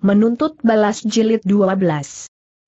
Menuntut balas jilid 12.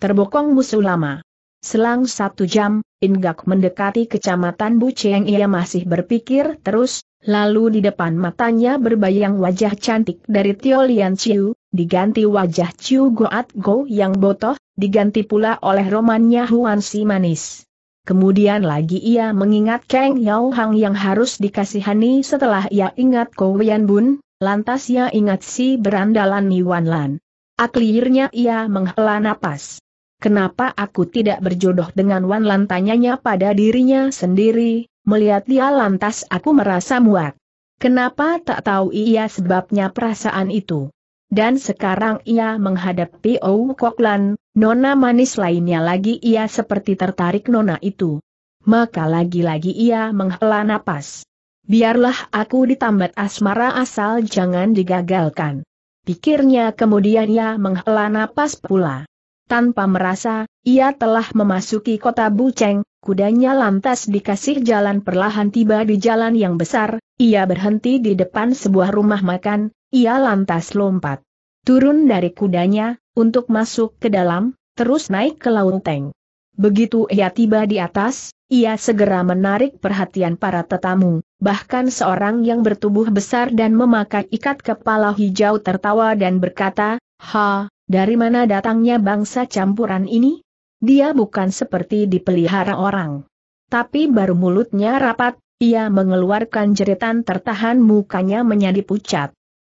Terbokong musuh lama. Selang satu jam, Ingak mendekati kecamatan Buceng ia masih berpikir terus, lalu di depan matanya berbayang wajah cantik dari Tio Lian Chiu, diganti wajah Chiu Goat Go yang botoh, diganti pula oleh romannya Huan Si Manis. Kemudian lagi ia mengingat Kang Yao Hang yang harus dikasihani setelah ia ingat Ko Wian Bun, lantas ia ingat si berandalan Wan Lan. Akhirnya ia menghela napas. Kenapa aku tidak berjodoh dengan Wan Lan tanyanya pada dirinya sendiri, melihat dia lantas aku merasa muak. Kenapa tak tahu ia sebabnya perasaan itu. Dan sekarang ia menghadapi Ou Koklan, nona manis lainnya lagi ia seperti tertarik nona itu. Maka lagi-lagi ia menghela napas. Biarlah aku ditambat asmara asal jangan digagalkan pikirnya kemudian ia menghela napas pula. Tanpa merasa, ia telah memasuki kota Buceng, kudanya lantas dikasih jalan perlahan tiba di jalan yang besar, ia berhenti di depan sebuah rumah makan, ia lantas lompat. Turun dari kudanya, untuk masuk ke dalam, terus naik ke lauteng. Begitu ia tiba di atas, ia segera menarik perhatian para tetamu, bahkan seorang yang bertubuh besar dan memakai ikat kepala hijau tertawa dan berkata, Ha, dari mana datangnya bangsa campuran ini? Dia bukan seperti dipelihara orang. Tapi baru mulutnya rapat, ia mengeluarkan jeritan tertahan mukanya menjadi pucat.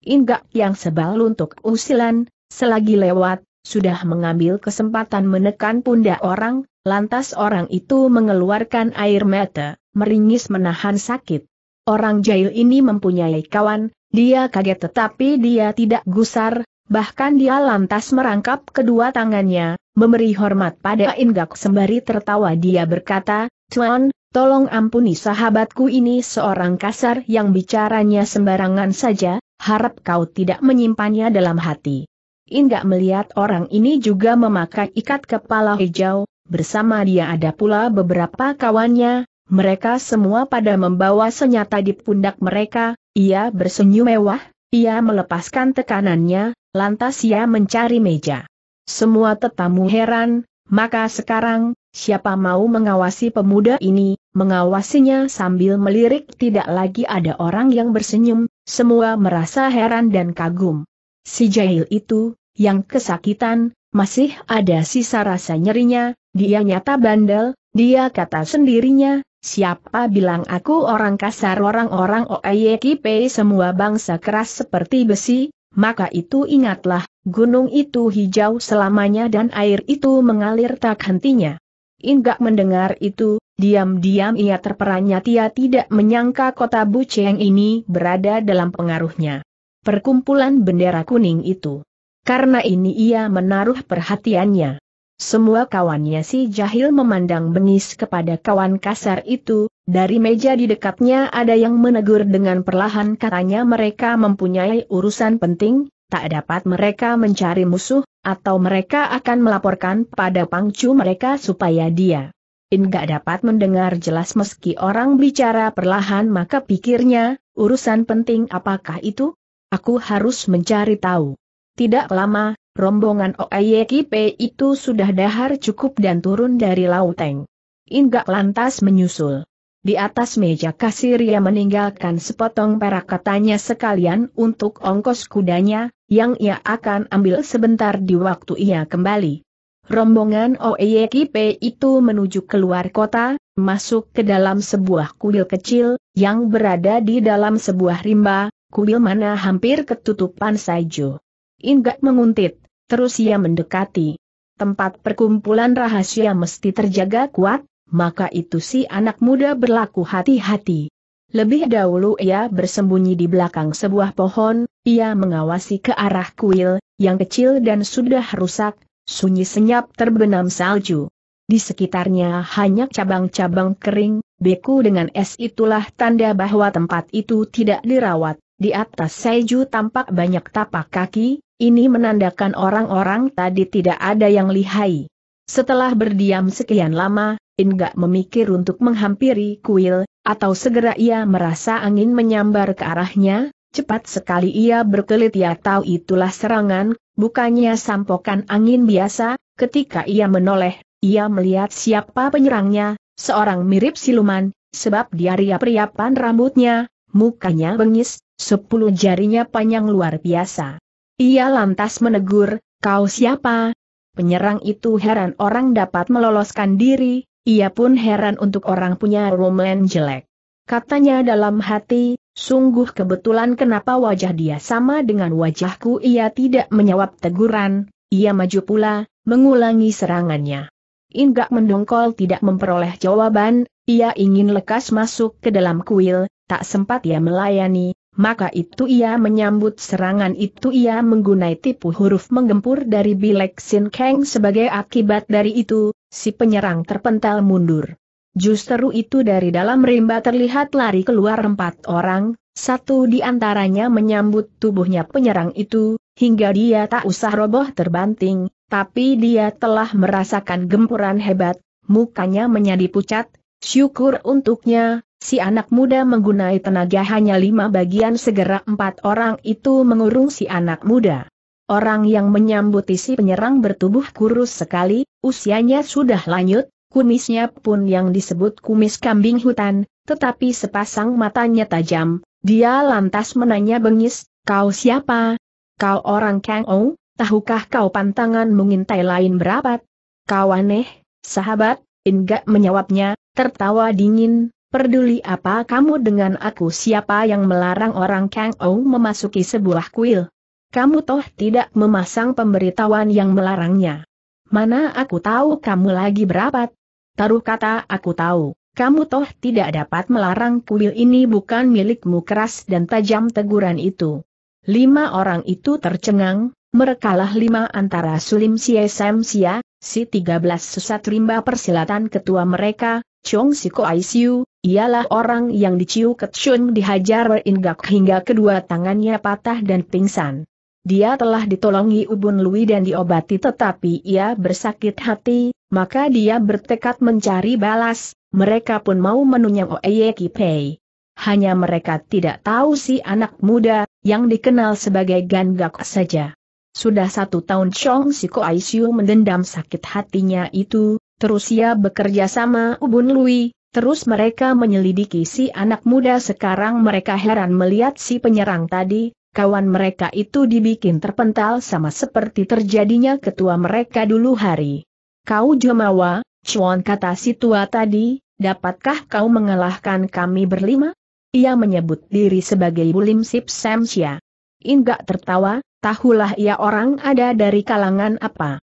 Inggak yang sebal untuk usilan, selagi lewat, sudah mengambil kesempatan menekan pundak orang, Lantas orang itu mengeluarkan air mata, meringis menahan sakit. Orang jahil ini mempunyai kawan, dia kaget tetapi dia tidak gusar, bahkan dia lantas merangkap kedua tangannya, memberi hormat pada Inggak sembari tertawa dia berkata, Tuan, tolong ampuni sahabatku ini seorang kasar yang bicaranya sembarangan saja, harap kau tidak menyimpannya dalam hati. Inggak melihat orang ini juga memakai ikat kepala hijau, bersama dia ada pula beberapa kawannya, mereka semua pada membawa senjata di pundak mereka, ia bersenyum mewah, ia melepaskan tekanannya, lantas ia mencari meja. Semua tetamu heran, maka sekarang, siapa mau mengawasi pemuda ini, mengawasinya sambil melirik tidak lagi ada orang yang bersenyum, semua merasa heran dan kagum. Si jahil itu, yang kesakitan, masih ada sisa rasa nyerinya, dia nyata bandel, dia kata sendirinya, siapa bilang aku orang kasar orang-orang OEYKP semua bangsa keras seperti besi, maka itu ingatlah, gunung itu hijau selamanya dan air itu mengalir tak hentinya. Inggak mendengar itu, diam-diam ia terperanjat Tia tidak menyangka kota Buceng ini berada dalam pengaruhnya. Perkumpulan bendera kuning itu. Karena ini ia menaruh perhatiannya. Semua kawannya si jahil memandang bengis kepada kawan kasar itu, dari meja di dekatnya ada yang menegur dengan perlahan katanya mereka mempunyai urusan penting, tak dapat mereka mencari musuh, atau mereka akan melaporkan pada pangcu mereka supaya dia enggak dapat mendengar jelas meski orang bicara perlahan maka pikirnya, urusan penting apakah itu? Aku harus mencari tahu. Tidak lama, rombongan Oayekipe itu sudah dahar cukup dan turun dari lauteng. Inggak lantas menyusul. Di atas meja kasir ia meninggalkan sepotong perak katanya sekalian untuk ongkos kudanya, yang ia akan ambil sebentar di waktu ia kembali. Rombongan Oeyekipe itu menuju keluar kota, masuk ke dalam sebuah kuil kecil, yang berada di dalam sebuah rimba, kuil mana hampir ketutupan saju. Inggak menguntit, terus ia mendekati. Tempat perkumpulan rahasia mesti terjaga kuat, maka itu si anak muda berlaku hati-hati. Lebih dahulu ia bersembunyi di belakang sebuah pohon, ia mengawasi ke arah kuil, yang kecil dan sudah rusak, sunyi senyap terbenam salju. Di sekitarnya hanya cabang-cabang kering, beku dengan es itulah tanda bahwa tempat itu tidak dirawat. Di atas salju tampak banyak tapak kaki, ini menandakan orang-orang tadi tidak ada yang lihai. Setelah berdiam sekian lama, Inga memikir untuk menghampiri kuil, atau segera ia merasa angin menyambar ke arahnya, cepat sekali ia berkelit ya tahu itulah serangan, bukannya sampokan angin biasa, ketika ia menoleh, ia melihat siapa penyerangnya, seorang mirip siluman, sebab dia riap-riapan rambutnya, mukanya bengis, sepuluh jarinya panjang luar biasa. Ia lantas menegur, kau siapa? Penyerang itu heran orang dapat meloloskan diri, ia pun heran untuk orang punya roman jelek. Katanya dalam hati, sungguh kebetulan kenapa wajah dia sama dengan wajahku ia tidak menjawab teguran, ia maju pula, mengulangi serangannya. Inggak mendongkol tidak memperoleh jawaban, ia ingin lekas masuk ke dalam kuil, tak sempat ia melayani, maka itu ia menyambut serangan itu ia menggunai tipu huruf menggempur dari Bilek Sin Kang sebagai akibat dari itu, si penyerang terpental mundur. Justru itu dari dalam rimba terlihat lari keluar empat orang, satu di antaranya menyambut tubuhnya penyerang itu, hingga dia tak usah roboh terbanting, tapi dia telah merasakan gempuran hebat, mukanya menjadi pucat, syukur untuknya, Si anak muda menggunai tenaga hanya lima bagian segera empat orang itu mengurung si anak muda. Orang yang menyambut isi penyerang bertubuh kurus sekali, usianya sudah lanjut, kumisnya pun yang disebut kumis kambing hutan, tetapi sepasang matanya tajam, dia lantas menanya bengis, kau siapa? Kau orang Kang Ou, tahukah kau pantangan mengintai lain berapa? Kau aneh, sahabat, Inga menyawabnya, tertawa dingin, Perduli apa kamu dengan aku siapa yang melarang orang Kang Ou memasuki sebuah kuil? Kamu toh tidak memasang pemberitahuan yang melarangnya. Mana aku tahu kamu lagi berapat? Taruh kata aku tahu, kamu toh tidak dapat melarang kuil ini bukan milikmu keras dan tajam teguran itu. Lima orang itu tercengang, merekalah lima antara Sulim Sia Sam Sia, si 13 sesat rimba persilatan ketua mereka, Chong Siko Aisiu, Ialah orang yang diciu Ketsun dihajar Ingak hingga kedua tangannya patah dan pingsan. Dia telah ditolongi Ubun Lui dan diobati tetapi ia bersakit hati, maka dia bertekad mencari balas, mereka pun mau menunyam Oeye Kipei. Hanya mereka tidak tahu si anak muda, yang dikenal sebagai Gangak saja. Sudah satu tahun Chong Siko Aisyu mendendam sakit hatinya itu, terus ia bekerja sama Ubun Lui, Terus mereka menyelidiki si anak muda sekarang mereka heran melihat si penyerang tadi, kawan mereka itu dibikin terpental sama seperti terjadinya ketua mereka dulu hari. Kau Jomawa, cuan kata si tua tadi, dapatkah kau mengalahkan kami berlima? Ia menyebut diri sebagai Bulim Sip Samsia. Inggak tertawa, tahulah ia orang ada dari kalangan apa.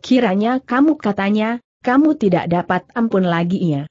Kiranya kamu katanya, kamu tidak dapat ampun lagi ia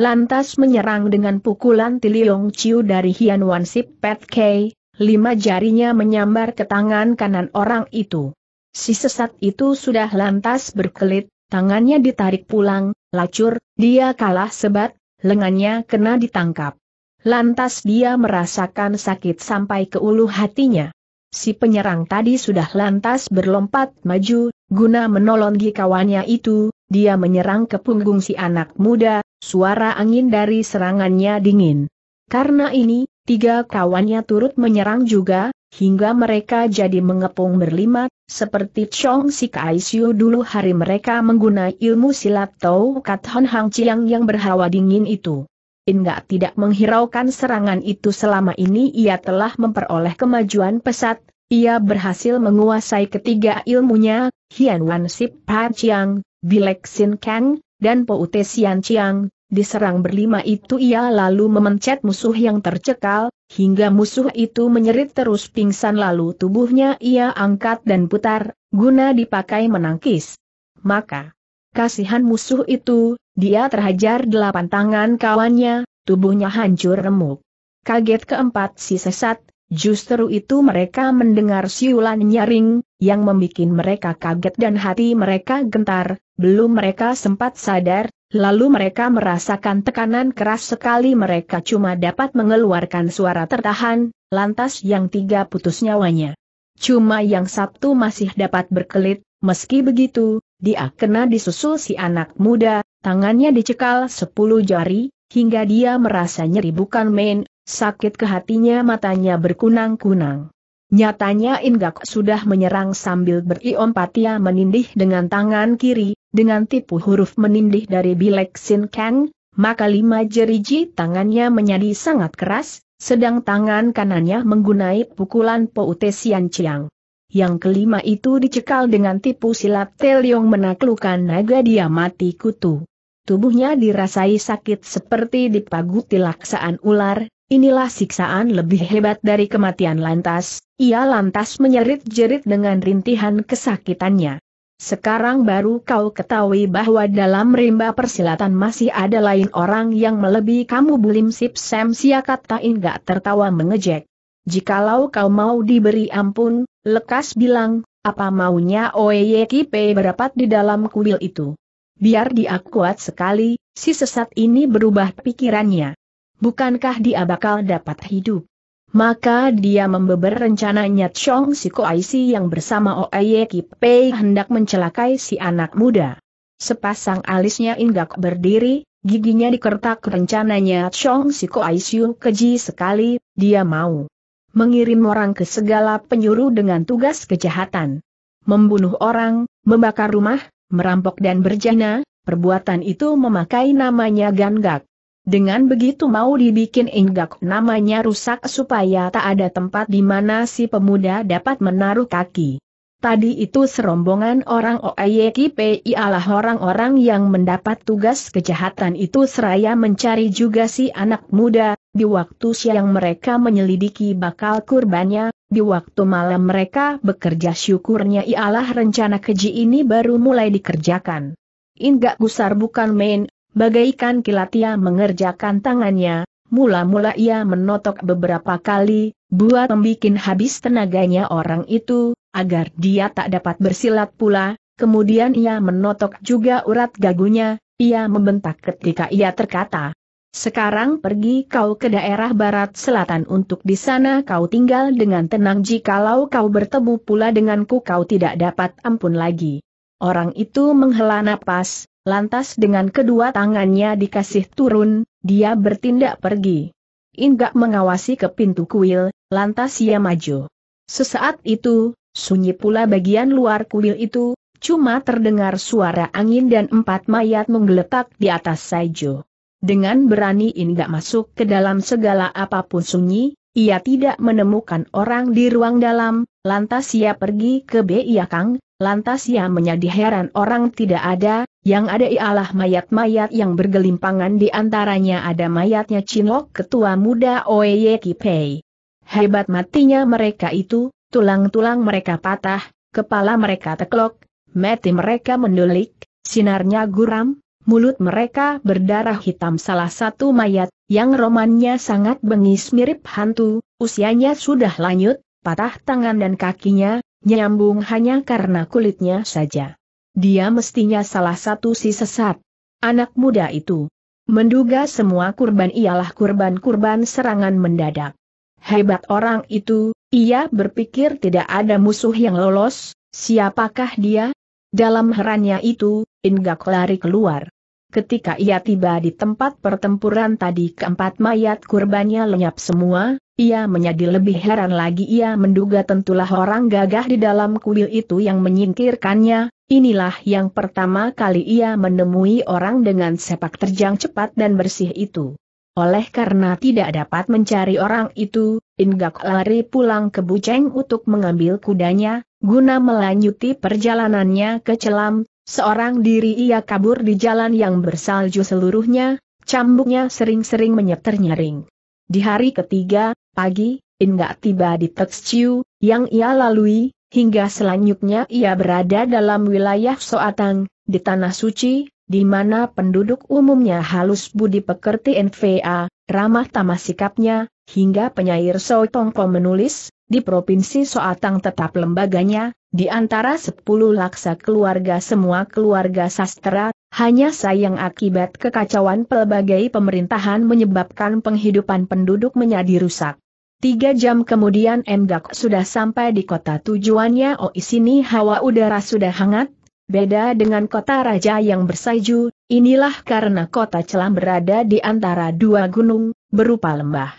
lantas menyerang dengan pukulan Tiliong Chiu dari Hian Wan Sip Pet Kei, lima jarinya menyambar ke tangan kanan orang itu. Si sesat itu sudah lantas berkelit, tangannya ditarik pulang, lacur, dia kalah sebat, lengannya kena ditangkap. Lantas dia merasakan sakit sampai ke ulu hatinya. Si penyerang tadi sudah lantas berlompat maju, guna menolongi kawannya itu, dia menyerang ke punggung si anak muda, suara angin dari serangannya dingin. Karena ini, tiga kawannya turut menyerang juga, hingga mereka jadi mengepung berlima, seperti Chong Si Kaisyu dulu hari mereka menggunakan ilmu silat Tau Kat Hon Hang Chiang yang berhawa dingin itu. Inga tidak menghiraukan serangan itu selama ini ia telah memperoleh kemajuan pesat, ia berhasil menguasai ketiga ilmunya, Hian Wan Sip Pa Chiang, Bilek Sin Kang, dan Te Sian Chiang, diserang berlima itu ia lalu memencet musuh yang tercekal, hingga musuh itu menyerit terus pingsan lalu tubuhnya ia angkat dan putar, guna dipakai menangkis. Maka, kasihan musuh itu, dia terhajar delapan tangan kawannya, tubuhnya hancur remuk. Kaget keempat si sesat, Justru itu mereka mendengar siulan nyaring, yang membuat mereka kaget dan hati mereka gentar, belum mereka sempat sadar, lalu mereka merasakan tekanan keras sekali mereka cuma dapat mengeluarkan suara tertahan, lantas yang tiga putus nyawanya. Cuma yang Sabtu masih dapat berkelit, meski begitu, dia kena disusul si anak muda, tangannya dicekal sepuluh jari, hingga dia merasa nyeri bukan main, Sakit ke hatinya matanya berkunang-kunang. Nyatanya Inggak sudah menyerang sambil beriompatia menindih dengan tangan kiri, dengan tipu huruf menindih dari Bilek Sin Kang, maka lima jeriji tangannya menjadi sangat keras, sedang tangan kanannya menggunai pukulan Poute Sian Chiang. Yang kelima itu dicekal dengan tipu silat Teliong menaklukkan naga dia mati kutu. Tubuhnya dirasai sakit seperti dipaguti laksaan ular, Inilah siksaan lebih hebat dari kematian lantas, ia lantas menyerit jerit dengan rintihan kesakitannya. Sekarang baru kau ketahui bahwa dalam rimba persilatan masih ada lain orang yang melebihi kamu bulim sip siakat Siakatain gak tertawa mengejek. Jikalau kau mau diberi ampun, lekas bilang, apa maunya Oyekipe berapat di dalam kuil itu. Biar dia kuat sekali, si sesat ini berubah pikirannya bukankah dia bakal dapat hidup? Maka dia membeber rencananya Chong Siko Aisi yang bersama Oye Kipei hendak mencelakai si anak muda. Sepasang alisnya inggak berdiri, giginya dikertak rencananya Chong Siko Aisiu keji sekali, dia mau mengirim orang ke segala penjuru dengan tugas kejahatan. Membunuh orang, membakar rumah, merampok dan berjana, perbuatan itu memakai namanya ganggak. Dengan begitu mau dibikin inggak namanya rusak supaya tak ada tempat di mana si pemuda dapat menaruh kaki. Tadi itu serombongan orang OAYKPI ialah orang-orang yang mendapat tugas kejahatan itu seraya mencari juga si anak muda, di waktu siang mereka menyelidiki bakal kurbannya, di waktu malam mereka bekerja syukurnya ialah rencana keji ini baru mulai dikerjakan. Inggak gusar bukan main, Bagaikan kilat ia mengerjakan tangannya, mula-mula ia menotok beberapa kali, buat membikin habis tenaganya orang itu, agar dia tak dapat bersilat pula, kemudian ia menotok juga urat gagunya, ia membentak ketika ia terkata, sekarang pergi kau ke daerah barat selatan untuk di sana kau tinggal dengan tenang jikalau kau bertemu pula denganku kau tidak dapat ampun lagi. Orang itu menghela napas, Lantas dengan kedua tangannya dikasih turun, dia bertindak pergi. Inggak mengawasi ke pintu kuil, lantas ia maju. Sesaat itu, sunyi pula bagian luar kuil itu, cuma terdengar suara angin dan empat mayat menggeletak di atas saijo. Dengan berani Inggak masuk ke dalam segala apapun sunyi, ia tidak menemukan orang di ruang dalam, lantas ia pergi ke Biakang, lantas ia menjadi heran orang tidak ada, yang ada ialah mayat-mayat yang bergelimpangan di antaranya ada mayatnya Chinlok, ketua muda Oye Kipei. Hebat matinya mereka itu, tulang-tulang mereka patah, kepala mereka teklok, mati mereka mendulik, sinarnya guram, Mulut mereka berdarah hitam salah satu mayat, yang romannya sangat bengis mirip hantu, usianya sudah lanjut, patah tangan dan kakinya, nyambung hanya karena kulitnya saja. Dia mestinya salah satu si sesat. Anak muda itu. Menduga semua kurban ialah kurban-kurban serangan mendadak. Hebat orang itu, ia berpikir tidak ada musuh yang lolos, siapakah dia? Dalam herannya itu, Inggak lari keluar. Ketika ia tiba di tempat pertempuran tadi keempat mayat kurbannya lenyap semua, ia menjadi lebih heran lagi ia menduga tentulah orang gagah di dalam kuil itu yang menyingkirkannya, inilah yang pertama kali ia menemui orang dengan sepak terjang cepat dan bersih itu. Oleh karena tidak dapat mencari orang itu, Inggak lari pulang ke Buceng untuk mengambil kudanya, guna melanjuti perjalanannya ke Celam, Seorang diri ia kabur di jalan yang bersalju seluruhnya, cambuknya sering-sering menyeter-nyering. Di hari ketiga, pagi, Inga tiba di Teksciu, yang ia lalui, hingga selanjutnya ia berada dalam wilayah Soatang, di Tanah Suci, di mana penduduk umumnya halus budi pekerti NVA, ramah tamah sikapnya, hingga penyair Soe Tongko menulis, di Provinsi Soatang tetap lembaganya, di antara sepuluh laksa keluarga semua keluarga sastra, hanya sayang akibat kekacauan pelbagai pemerintahan menyebabkan penghidupan penduduk menjadi rusak. Tiga jam kemudian Mgak sudah sampai di kota tujuannya oh sini hawa udara sudah hangat, beda dengan kota raja yang bersaju, inilah karena kota celam berada di antara dua gunung, berupa lembah.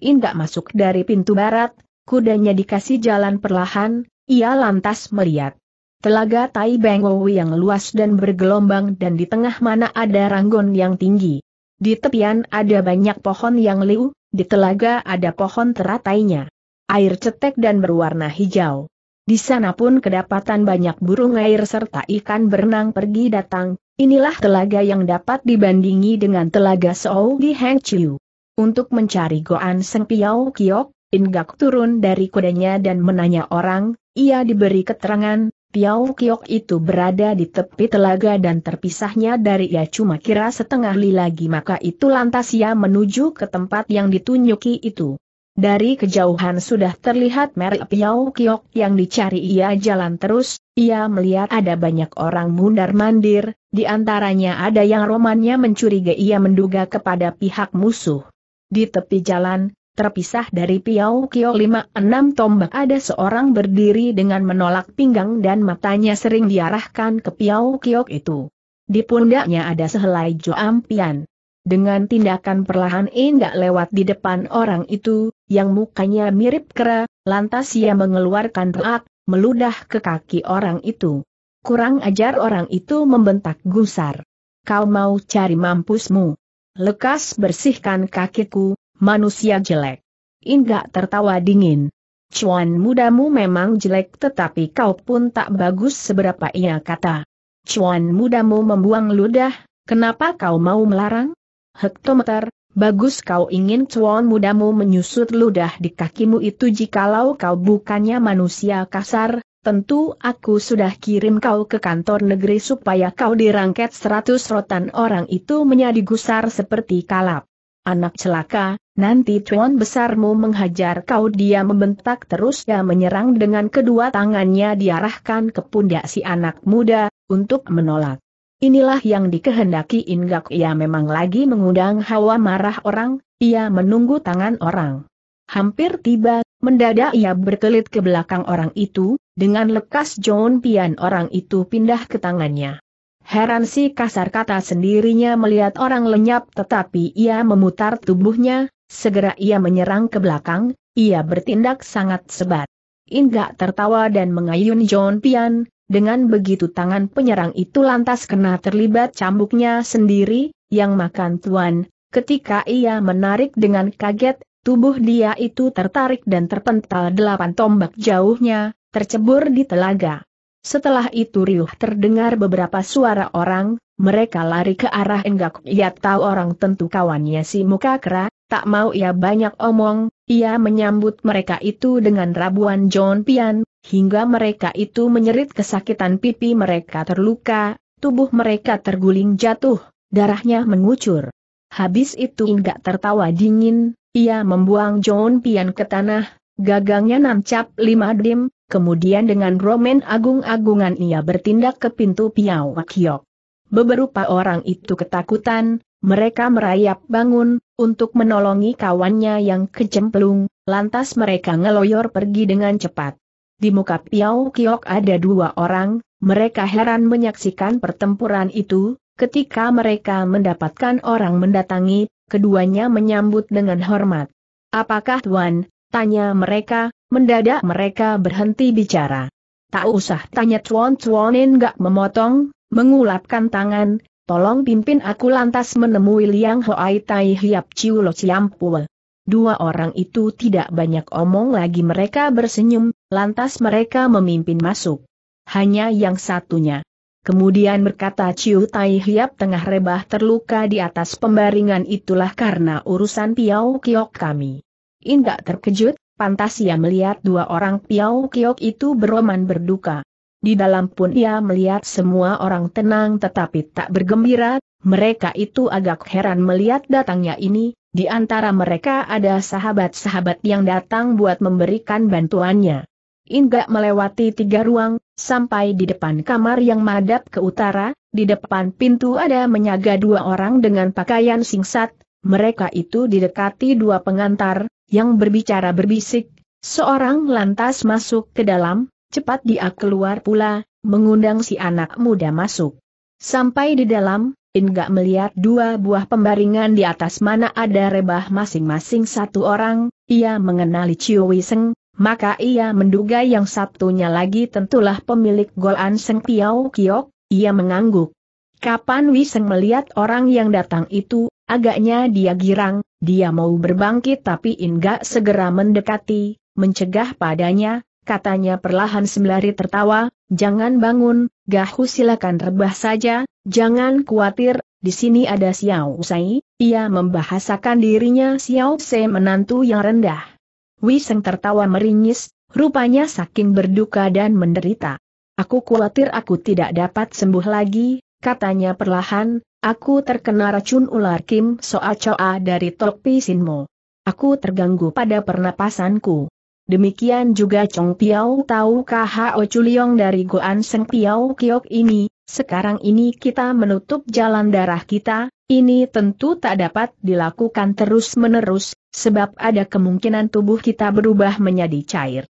Indak masuk dari pintu barat, Kudanya dikasih jalan perlahan, ia lantas melihat. Telaga Tai Bengowu yang luas dan bergelombang dan di tengah mana ada ranggon yang tinggi. Di tepian ada banyak pohon yang liu, di telaga ada pohon teratainya. Air cetek dan berwarna hijau. Di sana pun kedapatan banyak burung air serta ikan berenang pergi datang, inilah telaga yang dapat dibandingi dengan telaga Seoul di Hengqiu. Untuk mencari Goan Seng Piao Kiok, Inggak turun dari kudanya dan menanya orang, ia diberi keterangan, Piau Kiok itu berada di tepi telaga dan terpisahnya dari ia cuma kira setengah li lagi maka itu lantas ia menuju ke tempat yang ditunjuki itu. Dari kejauhan sudah terlihat merek Piau Kiok yang dicari ia jalan terus, ia melihat ada banyak orang mundar-mandir, di antaranya ada yang romannya mencurigai ia menduga kepada pihak musuh. Di tepi jalan, terpisah dari Piao Kio lima tombak ada seorang berdiri dengan menolak pinggang dan matanya sering diarahkan ke Piao Kio itu. Di pundaknya ada sehelai joampian. Dengan tindakan perlahan enggak lewat di depan orang itu, yang mukanya mirip kera, lantas ia mengeluarkan reak, meludah ke kaki orang itu. Kurang ajar orang itu membentak gusar. Kau mau cari mampusmu. Lekas bersihkan kakiku, manusia jelek. Inggak tertawa dingin. Cuan mudamu memang jelek tetapi kau pun tak bagus seberapa ia kata. Cuan mudamu membuang ludah, kenapa kau mau melarang? Hektometer, bagus kau ingin cuan mudamu menyusut ludah di kakimu itu jikalau kau bukannya manusia kasar, Tentu aku sudah kirim kau ke kantor negeri supaya kau dirangket seratus rotan orang itu menjadi gusar seperti kalap anak celaka, nanti cuan besarmu menghajar kau dia membentak terus dia menyerang dengan kedua tangannya diarahkan ke pundak si anak muda, untuk menolak. Inilah yang dikehendaki Inggak ia memang lagi mengundang hawa marah orang, ia menunggu tangan orang. Hampir tiba, mendadak ia berkelit ke belakang orang itu, dengan lekas John Pian orang itu pindah ke tangannya. Heran si kasar kata sendirinya melihat orang lenyap tetapi ia memutar tubuhnya, segera ia menyerang ke belakang, ia bertindak sangat sebat. Inga tertawa dan mengayun John Pian, dengan begitu tangan penyerang itu lantas kena terlibat cambuknya sendiri, yang makan tuan, ketika ia menarik dengan kaget, tubuh dia itu tertarik dan terpental delapan tombak jauhnya, tercebur di telaga. Setelah itu riuh terdengar beberapa suara orang, mereka lari ke arah Enggak. Ia tahu orang tentu kawannya si muka kera, tak mau ia banyak omong, ia menyambut mereka itu dengan rabuan John Pian, hingga mereka itu menyerit kesakitan pipi mereka terluka, tubuh mereka terguling jatuh, darahnya mengucur. Habis itu Enggak tertawa dingin, ia membuang John Pian ke tanah, gagangnya nancap lima dim, Kemudian dengan romen agung-agungan ia bertindak ke pintu Piao Wakiok. Beberapa orang itu ketakutan, mereka merayap bangun, untuk menolongi kawannya yang kejemplung, lantas mereka ngeloyor pergi dengan cepat. Di muka Piao Kiok ada dua orang, mereka heran menyaksikan pertempuran itu, ketika mereka mendapatkan orang mendatangi, keduanya menyambut dengan hormat. Apakah Tuan, tanya mereka, Mendadak mereka berhenti bicara. Tak usah tanya Chuan Chuanin gak memotong, mengulapkan tangan, tolong pimpin aku lantas menemui Liang Hoai Tai Hiap Chiu Lo Siampul. Dua orang itu tidak banyak omong lagi mereka bersenyum, lantas mereka memimpin masuk. Hanya yang satunya. Kemudian berkata Ciu Tai Hiap tengah rebah terluka di atas pembaringan itulah karena urusan Piao Kiok kami. Indak terkejut, pantas ia melihat dua orang piau Kiok itu beroman berduka. Di dalam pun ia melihat semua orang tenang tetapi tak bergembira, mereka itu agak heran melihat datangnya ini, di antara mereka ada sahabat-sahabat yang datang buat memberikan bantuannya. Inggak melewati tiga ruang, sampai di depan kamar yang madap ke utara, di depan pintu ada menyaga dua orang dengan pakaian singsat. mereka itu didekati dua pengantar, yang berbicara berbisik, seorang lantas masuk ke dalam, cepat dia keluar pula, mengundang si anak muda masuk. Sampai di dalam, Inga melihat dua buah pembaringan di atas mana ada rebah masing-masing satu orang, ia mengenali Chiu Wiseng, maka ia menduga yang satunya lagi tentulah pemilik gol An Seng Piao Kiok, ia mengangguk. Kapan Wiseng melihat orang yang datang itu, Agaknya dia girang, dia mau berbangkit tapi Inga segera mendekati, mencegah padanya, katanya perlahan sembari tertawa, jangan bangun, Gahu silakan rebah saja, jangan khawatir, di sini ada Xiao Sai, ia membahasakan dirinya Xiao Sai menantu yang rendah. Wiseng tertawa meringis, rupanya saking berduka dan menderita. Aku khawatir aku tidak dapat sembuh lagi, katanya perlahan, Aku terkena racun ular Kim Soa Choa dari Topi Sinmo. Aku terganggu pada pernapasanku. Demikian juga Chong Piao tahu KHO Chuliong dari Goan Seng Piao Kiok ini, sekarang ini kita menutup jalan darah kita, ini tentu tak dapat dilakukan terus-menerus, sebab ada kemungkinan tubuh kita berubah menjadi cair.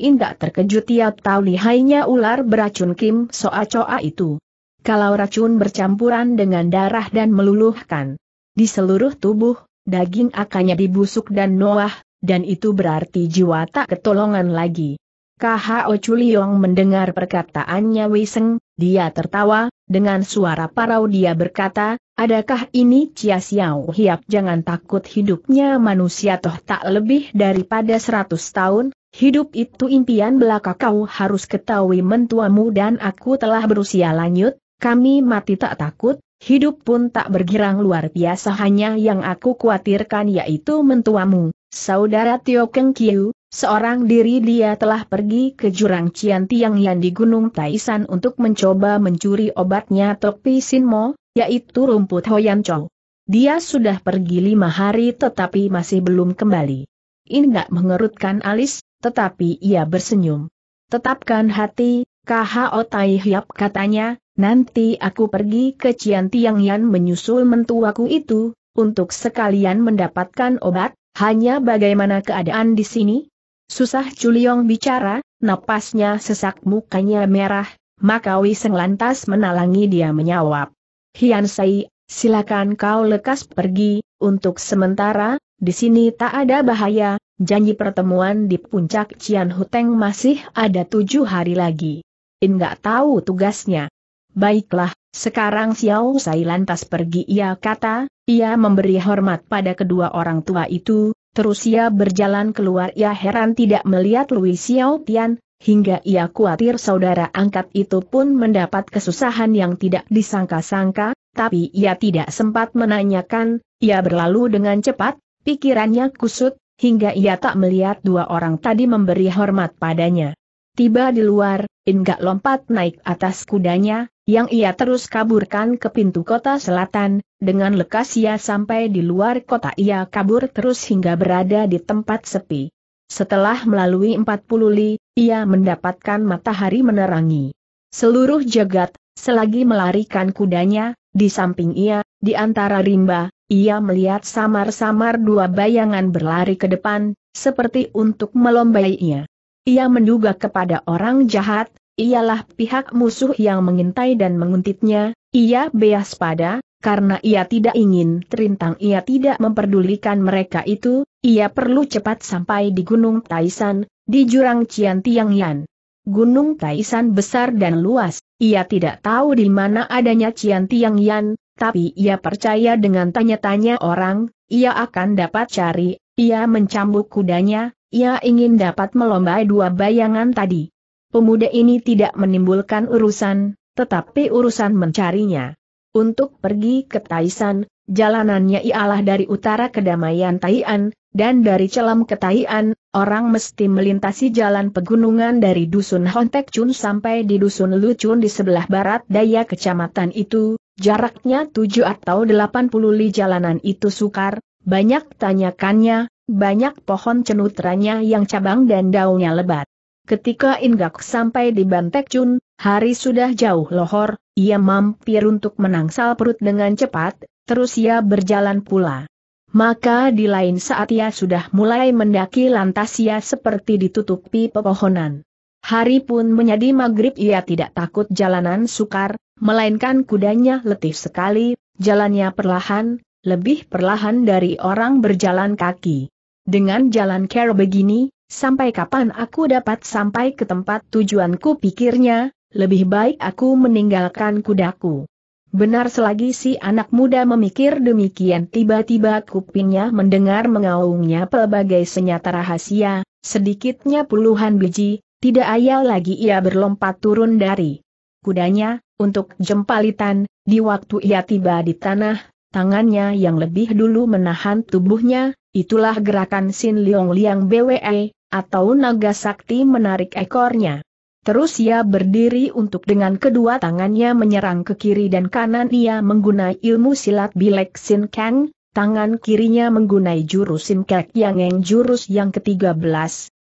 Indah terkejut tiap tahu lihainya ular beracun Kim Soa Choa itu. Kalau racun bercampuran dengan darah dan meluluhkan di seluruh tubuh, daging akannya dibusuk dan noah, dan itu berarti jiwa tak ketolongan lagi. KHO Chuliong mendengar perkataannya Wiseng, dia tertawa, dengan suara parau dia berkata, adakah ini Chia Xiao Hiap jangan takut hidupnya manusia toh tak lebih daripada seratus tahun, hidup itu impian belaka kau harus ketahui mentuamu dan aku telah berusia lanjut, kami mati tak takut, hidup pun tak bergirang luar biasa hanya yang aku khawatirkan yaitu mentuamu, saudara Tio Keng Kiu, seorang diri dia telah pergi ke jurang Cian yang di Gunung Taisan untuk mencoba mencuri obatnya Topi Sinmo, yaitu rumput Hoyan Chow. Dia sudah pergi lima hari tetapi masih belum kembali. Inggak mengerutkan alis, tetapi ia bersenyum. Tetapkan hati, KHO Tai Hiap katanya, Nanti aku pergi ke Cian Tiang Yan menyusul mentuaku itu, untuk sekalian mendapatkan obat, hanya bagaimana keadaan di sini? Susah Culiong bicara, napasnya sesak mukanya merah, maka seng lantas menalangi dia menyawab. Hian Sai, silakan kau lekas pergi, untuk sementara, di sini tak ada bahaya, janji pertemuan di puncak Cian Huteng masih ada tujuh hari lagi. In gak tahu tugasnya. Baiklah, sekarang Xiao Sai lantas pergi ia kata, ia memberi hormat pada kedua orang tua itu, terus ia berjalan keluar ia heran tidak melihat Lui Xiao Tian, hingga ia khawatir saudara angkat itu pun mendapat kesusahan yang tidak disangka-sangka, tapi ia tidak sempat menanyakan, ia berlalu dengan cepat, pikirannya kusut, hingga ia tak melihat dua orang tadi memberi hormat padanya. Tiba di luar, Inga lompat naik atas kudanya, yang ia terus kaburkan ke pintu kota selatan, dengan lekas ia sampai di luar kota ia kabur terus hingga berada di tempat sepi. Setelah melalui 40 li, ia mendapatkan matahari menerangi. Seluruh jagat, selagi melarikan kudanya, di samping ia, di antara rimba, ia melihat samar-samar dua bayangan berlari ke depan, seperti untuk melombainya. Ia menduga kepada orang jahat, ialah pihak musuh yang mengintai dan menguntitnya, ia beas pada, karena ia tidak ingin terintang ia tidak memperdulikan mereka itu, ia perlu cepat sampai di Gunung Taisan, di jurang Cian Yan. Gunung Taisan besar dan luas, ia tidak tahu di mana adanya Cian Yan, tapi ia percaya dengan tanya-tanya orang, ia akan dapat cari, ia mencambuk kudanya, ia ingin dapat melombai dua bayangan tadi. Pemuda ini tidak menimbulkan urusan, tetapi urusan mencarinya. Untuk pergi ke Taisan, jalanannya ialah dari utara ke Taian, dan dari Celam ke Taian, orang mesti melintasi jalan pegunungan dari Dusun Hontek Chun sampai di Dusun Lucun di sebelah barat daya kecamatan itu, jaraknya 7 atau 80 li jalanan itu sukar, banyak tanyakannya, banyak pohon cenutranya yang cabang dan daunnya lebat. Ketika Inggak sampai di Bantek Chun, hari sudah jauh lohor, ia mampir untuk menangsal perut dengan cepat, terus ia berjalan pula. Maka di lain saat ia sudah mulai mendaki lantas ia seperti ditutupi pepohonan. Hari pun menjadi maghrib ia tidak takut jalanan sukar, melainkan kudanya letih sekali, jalannya perlahan, lebih perlahan dari orang berjalan kaki. Dengan jalan care begini, sampai kapan aku dapat sampai ke tempat tujuanku pikirnya, lebih baik aku meninggalkan kudaku. Benar selagi si anak muda memikir demikian tiba-tiba kupingnya mendengar mengaungnya pelbagai senyata rahasia, sedikitnya puluhan biji, tidak ayal lagi ia berlompat turun dari kudanya, untuk jempalitan, di waktu ia tiba di tanah, tangannya yang lebih dulu menahan tubuhnya, Itulah gerakan Sin liong Liang BWE, atau naga sakti menarik ekornya. Terus ia berdiri untuk dengan kedua tangannya menyerang ke kiri dan kanan ia menggunai ilmu silat Bilek Sin Kang, tangan kirinya menggunai jurus Sin Kek Yang Eng jurus yang ke-13,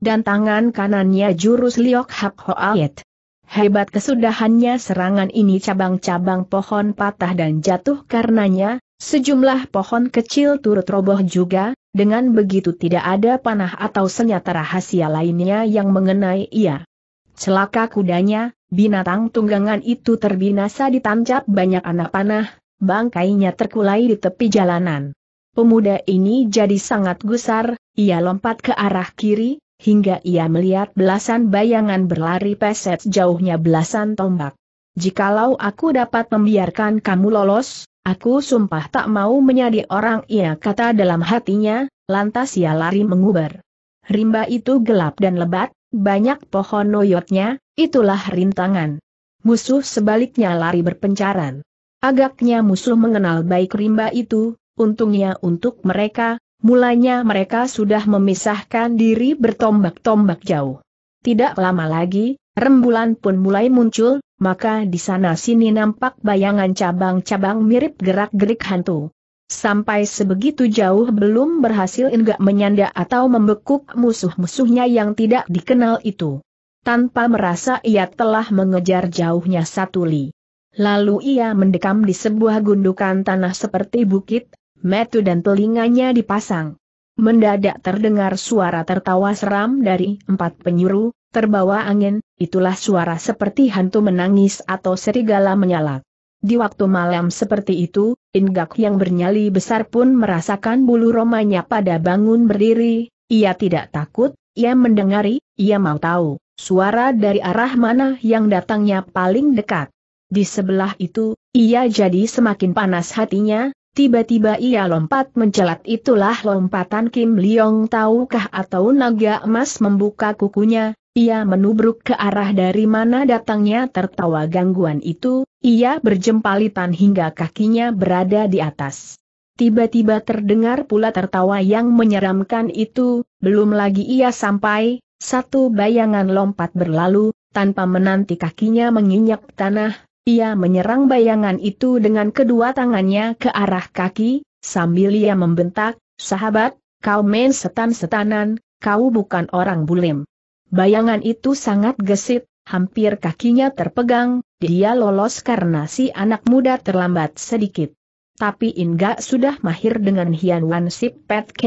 dan tangan kanannya jurus Liok Hak Ayet. Hebat kesudahannya serangan ini cabang-cabang pohon patah dan jatuh karenanya, Sejumlah pohon kecil turut roboh juga, dengan begitu tidak ada panah atau senjata rahasia lainnya yang mengenai ia. Celaka kudanya, binatang tunggangan itu terbinasa ditancap banyak anak panah, bangkainya terkulai di tepi jalanan. Pemuda ini jadi sangat gusar, ia lompat ke arah kiri, hingga ia melihat belasan bayangan berlari peset jauhnya belasan tombak. Jikalau aku dapat membiarkan kamu lolos, Aku sumpah tak mau menjadi orang ia kata dalam hatinya, lantas ia lari menguber. Rimba itu gelap dan lebat, banyak pohon noyotnya, itulah rintangan. Musuh sebaliknya lari berpencaran. Agaknya musuh mengenal baik rimba itu, untungnya untuk mereka, mulanya mereka sudah memisahkan diri bertombak-tombak jauh. Tidak lama lagi, Rembulan pun mulai muncul, maka di sana sini nampak bayangan cabang-cabang mirip gerak-gerik hantu. Sampai sebegitu jauh belum berhasil enggak menyanda atau membekuk musuh-musuhnya yang tidak dikenal itu. Tanpa merasa ia telah mengejar jauhnya satu li. Lalu ia mendekam di sebuah gundukan tanah seperti bukit, metu dan telinganya dipasang. Mendadak terdengar suara tertawa seram dari empat penyuruh, Terbawa angin, itulah suara seperti hantu menangis atau serigala menyalak. Di waktu malam seperti itu, inggak yang bernyali besar pun merasakan bulu romanya pada bangun berdiri, ia tidak takut, ia mendengari, ia mau tahu, suara dari arah mana yang datangnya paling dekat. Di sebelah itu, ia jadi semakin panas hatinya, tiba-tiba ia lompat mencelat itulah lompatan Kim Leong tahukah atau naga emas membuka kukunya, ia menubruk ke arah dari mana datangnya tertawa gangguan itu, ia berjempalitan hingga kakinya berada di atas. Tiba-tiba terdengar pula tertawa yang menyeramkan itu, belum lagi ia sampai, satu bayangan lompat berlalu, tanpa menanti kakinya menginjak tanah, ia menyerang bayangan itu dengan kedua tangannya ke arah kaki, sambil ia membentak, sahabat, kau main setan-setanan, kau bukan orang bulim. Bayangan itu sangat gesit, hampir kakinya terpegang, dia lolos karena si anak muda terlambat sedikit. Tapi Inga sudah mahir dengan Hian Wan Sip Pet K,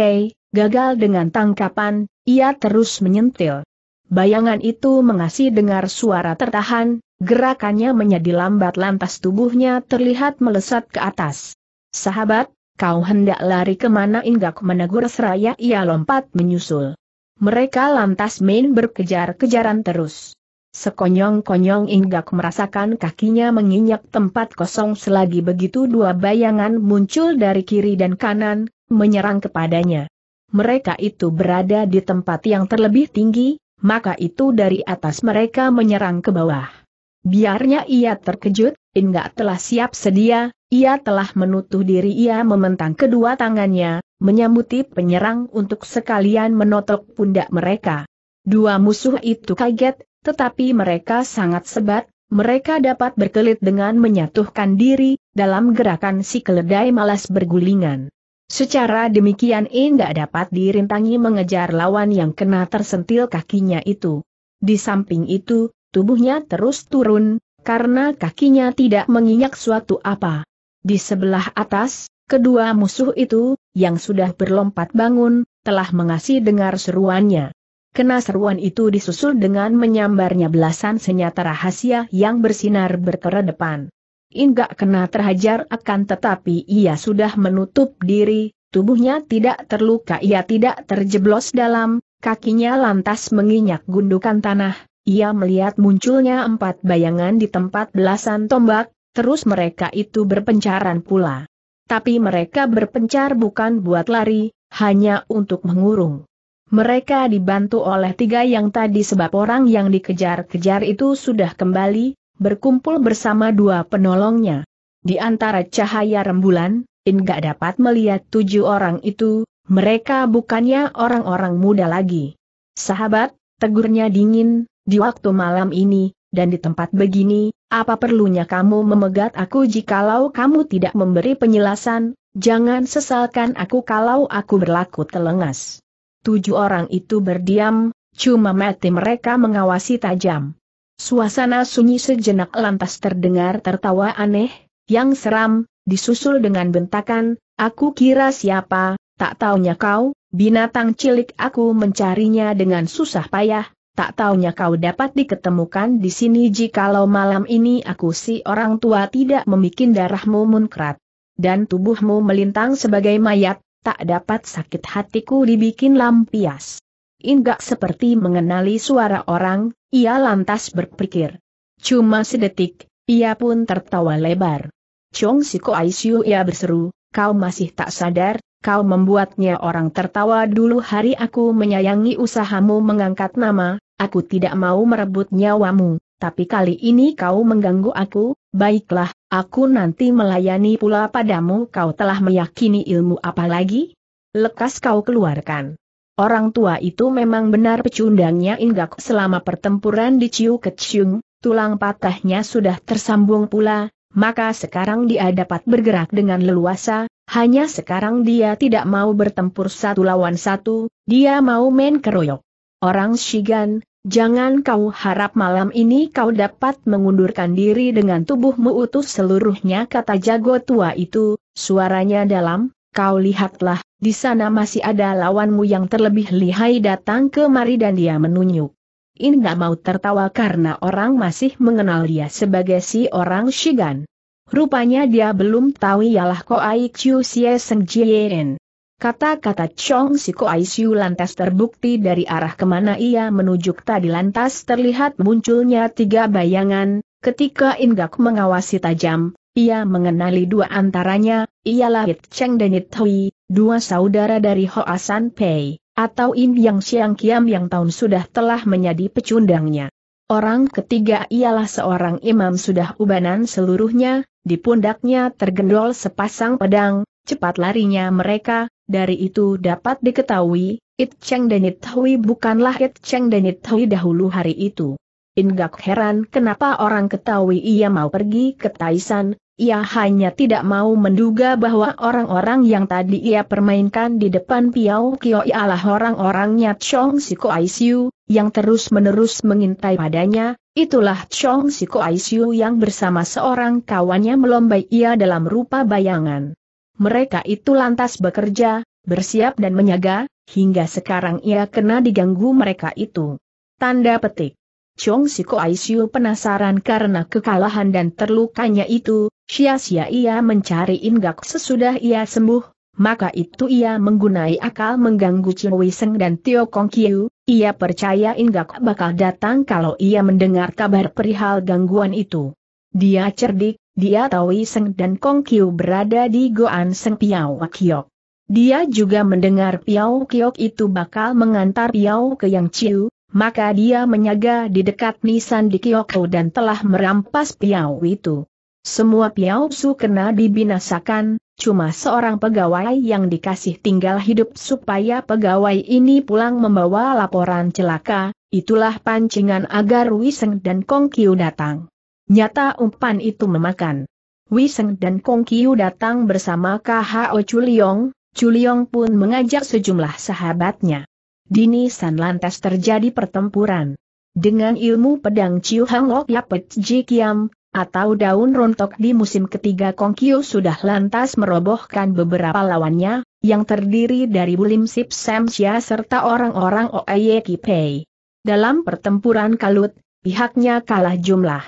gagal dengan tangkapan, ia terus menyentil. Bayangan itu mengasih dengar suara tertahan, gerakannya menjadi lambat lantas tubuhnya terlihat melesat ke atas. Sahabat, kau hendak lari kemana Inggak menegur seraya ia lompat menyusul. Mereka lantas main berkejar-kejaran terus. Sekonyong-konyong Inggak merasakan kakinya menginjak tempat kosong selagi begitu dua bayangan muncul dari kiri dan kanan, menyerang kepadanya. Mereka itu berada di tempat yang terlebih tinggi, maka itu dari atas mereka menyerang ke bawah. Biarnya ia terkejut, Inggak telah siap sedia, ia telah menutup diri ia mementang kedua tangannya, menyambuti penyerang untuk sekalian menotok pundak mereka. Dua musuh itu kaget, tetapi mereka sangat sebat, mereka dapat berkelit dengan menyatuhkan diri, dalam gerakan si keledai malas bergulingan. Secara demikian tidak dapat dirintangi mengejar lawan yang kena tersentil kakinya itu. Di samping itu, tubuhnya terus turun, karena kakinya tidak menginjak suatu apa. Di sebelah atas, kedua musuh itu, yang sudah berlompat bangun, telah mengasih dengar seruannya. Kena seruan itu disusul dengan menyambarnya belasan senjata rahasia yang bersinar bertera depan. Inggak kena terhajar akan tetapi ia sudah menutup diri, tubuhnya tidak terluka ia tidak terjeblos dalam, kakinya lantas menginjak gundukan tanah, ia melihat munculnya empat bayangan di tempat belasan tombak, terus mereka itu berpencaran pula tapi mereka berpencar bukan buat lari, hanya untuk mengurung. Mereka dibantu oleh tiga yang tadi sebab orang yang dikejar-kejar itu sudah kembali, berkumpul bersama dua penolongnya. Di antara cahaya rembulan, gak dapat melihat tujuh orang itu, mereka bukannya orang-orang muda lagi. Sahabat, tegurnya dingin, di waktu malam ini, dan di tempat begini, apa perlunya kamu memegat aku jikalau kamu tidak memberi penjelasan, jangan sesalkan aku kalau aku berlaku telengas. Tujuh orang itu berdiam, cuma mati mereka mengawasi tajam. Suasana sunyi sejenak lantas terdengar tertawa aneh, yang seram, disusul dengan bentakan, aku kira siapa, tak taunya kau, binatang cilik aku mencarinya dengan susah payah, tak taunya kau dapat diketemukan di sini jikalau malam ini aku si orang tua tidak memikin darahmu munkrat. Dan tubuhmu melintang sebagai mayat, tak dapat sakit hatiku dibikin lampias. Inggak seperti mengenali suara orang, ia lantas berpikir. Cuma sedetik, ia pun tertawa lebar. Chong Siko Aisyu ia berseru, kau masih tak sadar, kau membuatnya orang tertawa dulu hari aku menyayangi usahamu mengangkat nama, Aku tidak mau merebut nyawamu, tapi kali ini kau mengganggu aku, baiklah, aku nanti melayani pula padamu kau telah meyakini ilmu apa lagi? Lekas kau keluarkan. Orang tua itu memang benar pecundangnya inggak selama pertempuran di Ciu Keciung, tulang patahnya sudah tersambung pula, maka sekarang dia dapat bergerak dengan leluasa, hanya sekarang dia tidak mau bertempur satu lawan satu, dia mau main keroyok. Orang Shigan, jangan kau harap malam ini kau dapat mengundurkan diri dengan tubuhmu utuh seluruhnya kata jago tua itu, suaranya dalam, kau lihatlah, di sana masih ada lawanmu yang terlebih lihai datang kemari dan dia menunjuk. In gak mau tertawa karena orang masih mengenal dia sebagai si orang Shigan. Rupanya dia belum tahu ialah Ko Aikyu Xie Jien. Kata-kata Chong Siko Aisyu lantas terbukti dari arah kemana ia menuju tadi lantas terlihat munculnya tiga bayangan, ketika Inggak mengawasi tajam, ia mengenali dua antaranya, ialah Hit Cheng dan Hit Hui, dua saudara dari Hoa San Pei, atau In Yang Siang Kiam yang tahun sudah telah menjadi pecundangnya. Orang ketiga ialah seorang imam sudah ubanan seluruhnya, di pundaknya tergendol sepasang pedang, cepat larinya mereka, dari itu dapat diketahui, It Cheng dan It Hui bukanlah It Cheng dan It Hui dahulu hari itu. Ingak heran kenapa orang ketahui ia mau pergi ke Taisan, ia hanya tidak mau menduga bahwa orang-orang yang tadi ia permainkan di depan Piao Kio ialah orang-orangnya Chong Siko Aisyu, yang terus-menerus mengintai padanya, itulah Chong Siko Aisyu yang bersama seorang kawannya melombai ia dalam rupa bayangan mereka itu lantas bekerja, bersiap dan menyaga, hingga sekarang ia kena diganggu mereka itu. Tanda petik. Chong Siko Aisyu penasaran karena kekalahan dan terlukanya itu, sia-sia ia mencari inggak sesudah ia sembuh, maka itu ia menggunai akal mengganggu Chiwi Seng dan Tio Kong Kiu, ia percaya inggak bakal datang kalau ia mendengar kabar perihal gangguan itu. Dia cerdik, dia tahu Iseng dan Kong Kiu berada di Goan Seng Piao Kiok. Dia juga mendengar Piao Kiok itu bakal mengantar Piao ke Yang Chiu, maka dia menyaga di dekat nisan di Kyoko dan telah merampas Piao itu. Semua Piao Su kena dibinasakan, cuma seorang pegawai yang dikasih tinggal hidup supaya pegawai ini pulang membawa laporan celaka, itulah pancingan agar Wiseng dan Kong Kiu datang. Nyata umpan itu memakan. Wiseng dan Kong Kiu datang bersama KHO Chuliong, Chuliong pun mengajak sejumlah sahabatnya. Dini San lantas terjadi pertempuran. Dengan ilmu pedang Chiu Hang Lok Yapet Ji Kiam, atau daun rontok di musim ketiga Kong Kiu sudah lantas merobohkan beberapa lawannya, yang terdiri dari Bulim Sip Sam Xia serta orang-orang Oeye Kipei. Dalam pertempuran kalut, pihaknya kalah jumlah.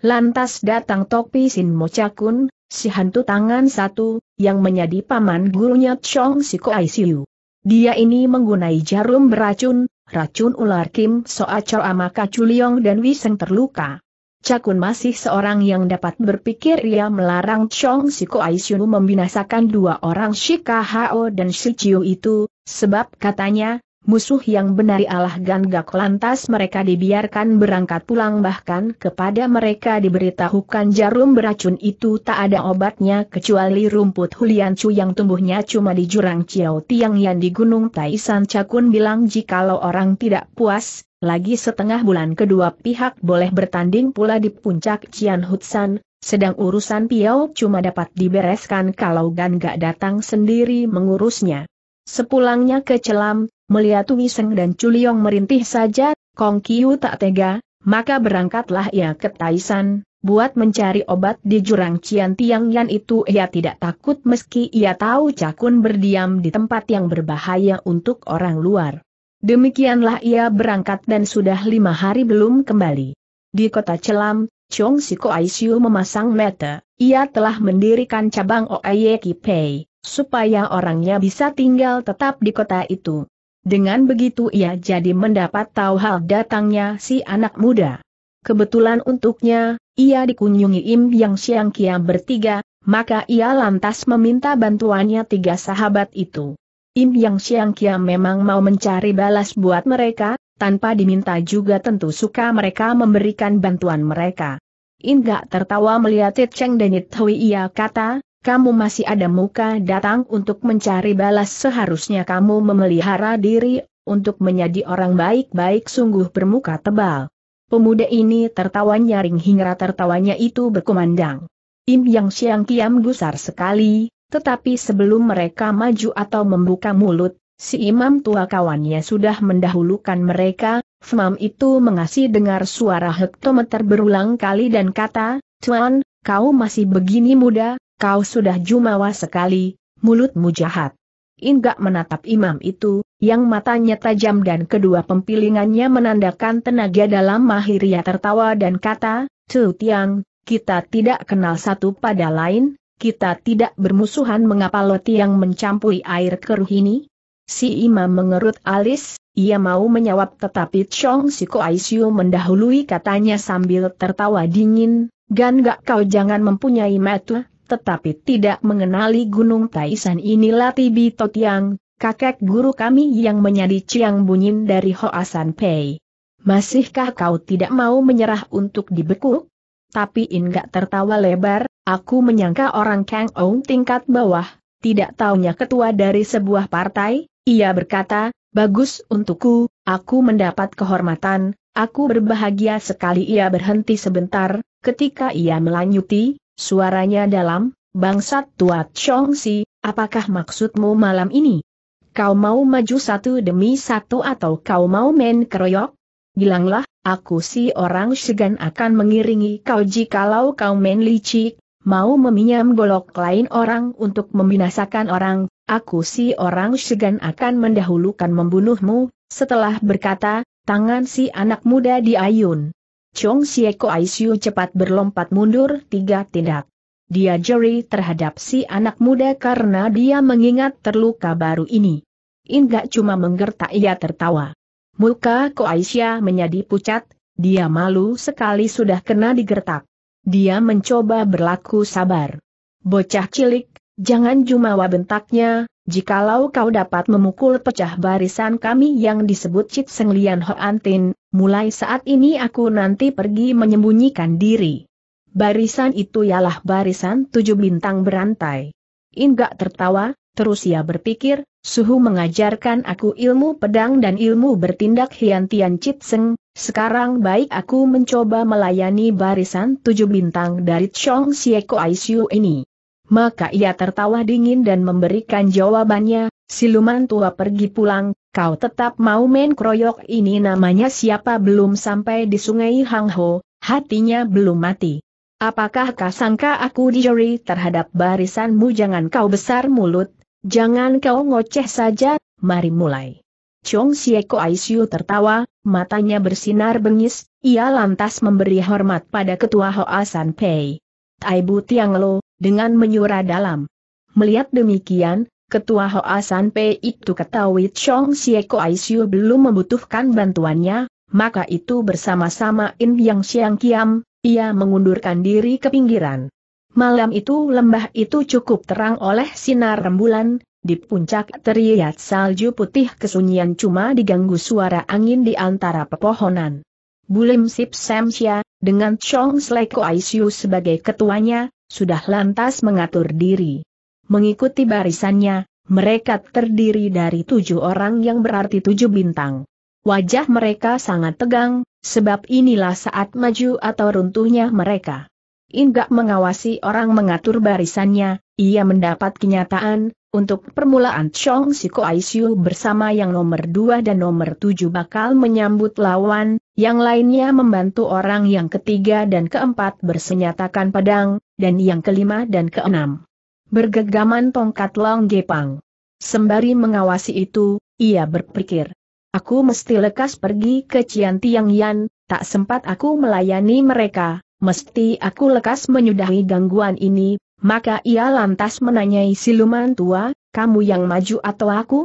Lantas datang Topi Sin Mochakun, si hantu tangan satu, yang menjadi paman gurunya Chong Siko Aisiu. Dia ini menggunai jarum beracun, racun ular Kim Soa Choa maka Chuliong dan Wiseng terluka. Cakun masih seorang yang dapat berpikir ia melarang Chong Siko Aisyu membinasakan dua orang Shikahao dan Shichiu itu, sebab katanya, Musuh yang benar Allah ganggak lantas mereka dibiarkan berangkat pulang bahkan kepada mereka diberitahukan jarum beracun itu tak ada obatnya kecuali rumput huliancu yang tumbuhnya cuma di jurang Ciao Tiang yang di Gunung Taisan Cakun bilang jikalau orang tidak puas, lagi setengah bulan kedua pihak boleh bertanding pula di puncak Cian Hutsan, sedang urusan Piau cuma dapat dibereskan kalau Gan gak datang sendiri mengurusnya. Sepulangnya ke Celam, Melihat Wiseng dan Culiong merintih saja, Kong Kiu tak tega, maka berangkatlah ia ke Taisan, buat mencari obat di jurang Cian Tiang Yan itu ia tidak takut meski ia tahu Cakun berdiam di tempat yang berbahaya untuk orang luar. Demikianlah ia berangkat dan sudah lima hari belum kembali. Di kota Celam, Chong Siko Aisyu memasang meta, ia telah mendirikan cabang Oye Kipei, supaya orangnya bisa tinggal tetap di kota itu. Dengan begitu ia jadi mendapat tahu hal datangnya si anak muda. Kebetulan untuknya, ia dikunjungi Im Yang Siang Kia bertiga, maka ia lantas meminta bantuannya tiga sahabat itu. Im Yang Siang Kia memang mau mencari balas buat mereka, tanpa diminta juga tentu suka mereka memberikan bantuan mereka. Inggak tertawa melihat Cheng dan Hui ia kata, kamu masih ada muka datang untuk mencari balas seharusnya kamu memelihara diri, untuk menjadi orang baik-baik sungguh bermuka tebal. Pemuda ini tertawa nyaring hingga tertawanya itu berkumandang. Im Yang Siang Kiam gusar sekali, tetapi sebelum mereka maju atau membuka mulut, si imam tua kawannya sudah mendahulukan mereka, Fmam itu mengasih dengar suara hektometer berulang kali dan kata, Tuan, kau masih begini muda, kau sudah jumawa sekali, mulutmu jahat. Inggak menatap imam itu, yang matanya tajam dan kedua pempilingannya menandakan tenaga dalam mahiria tertawa dan kata, Tu Tiang, kita tidak kenal satu pada lain, kita tidak bermusuhan mengapa lo Tiang mencampuri air keruh ini? Si imam mengerut alis, ia mau menjawab tetapi Chong Siko Aisyu mendahului katanya sambil tertawa dingin, Gan gak kau jangan mempunyai metu tetapi tidak mengenali Gunung Taisan inilah Tibi Totiang, kakek guru kami yang menjadi Ciang Bunyin dari Hoasan Pei. Masihkah kau tidak mau menyerah untuk dibekuk? Tapi In gak tertawa lebar, aku menyangka orang Kang Ong tingkat bawah, tidak taunya ketua dari sebuah partai, ia berkata, bagus untukku, aku mendapat kehormatan, Aku berbahagia sekali ia berhenti sebentar, ketika ia melanjuti, Suaranya dalam, bangsat tuat Si. apakah maksudmu malam ini? Kau mau maju satu demi satu atau kau mau main keroyok? Bilanglah, aku si orang segan akan mengiringi kau jikalau kau main licik, mau meminjam golok lain orang untuk membinasakan orang, aku si orang segan akan mendahulukan membunuhmu, setelah berkata, tangan si anak muda diayun. Chong Sieko Aisyu cepat berlompat mundur tiga tindak. Dia jeri terhadap si anak muda karena dia mengingat terluka baru ini. Inggak cuma menggertak ia tertawa. Muka Ko Aisyah menjadi pucat, dia malu sekali sudah kena digertak. Dia mencoba berlaku sabar. Bocah cilik, jangan jumawa bentaknya, Jikalau kau dapat memukul pecah barisan kami yang disebut Cit Seng Lian Hoan Tin, mulai saat ini aku nanti pergi menyembunyikan diri. Barisan itu ialah barisan tujuh bintang berantai. Inggak tertawa, terus ia berpikir, suhu mengajarkan aku ilmu pedang dan ilmu bertindak hiantian Cit Seng, sekarang baik aku mencoba melayani barisan tujuh bintang dari Chong Sieko Aisyu ini. Maka ia tertawa dingin dan memberikan jawabannya, siluman tua pergi pulang, kau tetap mau main kroyok ini namanya siapa belum sampai di sungai Hangho, hatinya belum mati. Apakah kau sangka aku dijeri terhadap barisanmu jangan kau besar mulut, jangan kau ngoceh saja, mari mulai. Chong Sieko Aisyu tertawa, matanya bersinar bengis, ia lantas memberi hormat pada ketua Hoa San Pei. Tai Bu Tiang Lo, dengan menyura dalam. Melihat demikian, Ketua Hoa San Pei itu ketahui Chong Sieko Aisyu belum membutuhkan bantuannya, maka itu bersama-sama In Yang Siang Kiam, ia mengundurkan diri ke pinggiran. Malam itu lembah itu cukup terang oleh sinar rembulan, di puncak terlihat salju putih kesunyian cuma diganggu suara angin di antara pepohonan. Bulim Sip Sam Sia dengan Chong Sieko Aisyu sebagai ketuanya, sudah lantas mengatur diri. Mengikuti barisannya, mereka terdiri dari tujuh orang yang berarti tujuh bintang. Wajah mereka sangat tegang, sebab inilah saat maju atau runtuhnya mereka. Inggak mengawasi orang mengatur barisannya, ia mendapat kenyataan, untuk permulaan Chong Siko ICU bersama yang nomor dua dan nomor tujuh bakal menyambut lawan, yang lainnya membantu orang yang ketiga dan keempat bersenyatakan pedang, dan yang kelima dan keenam. Bergegaman tongkat Long Gepang. Sembari mengawasi itu, ia berpikir. Aku mesti lekas pergi ke Cian Tiang Yan, tak sempat aku melayani mereka, mesti aku lekas menyudahi gangguan ini, maka ia lantas menanyai siluman tua, kamu yang maju atau aku?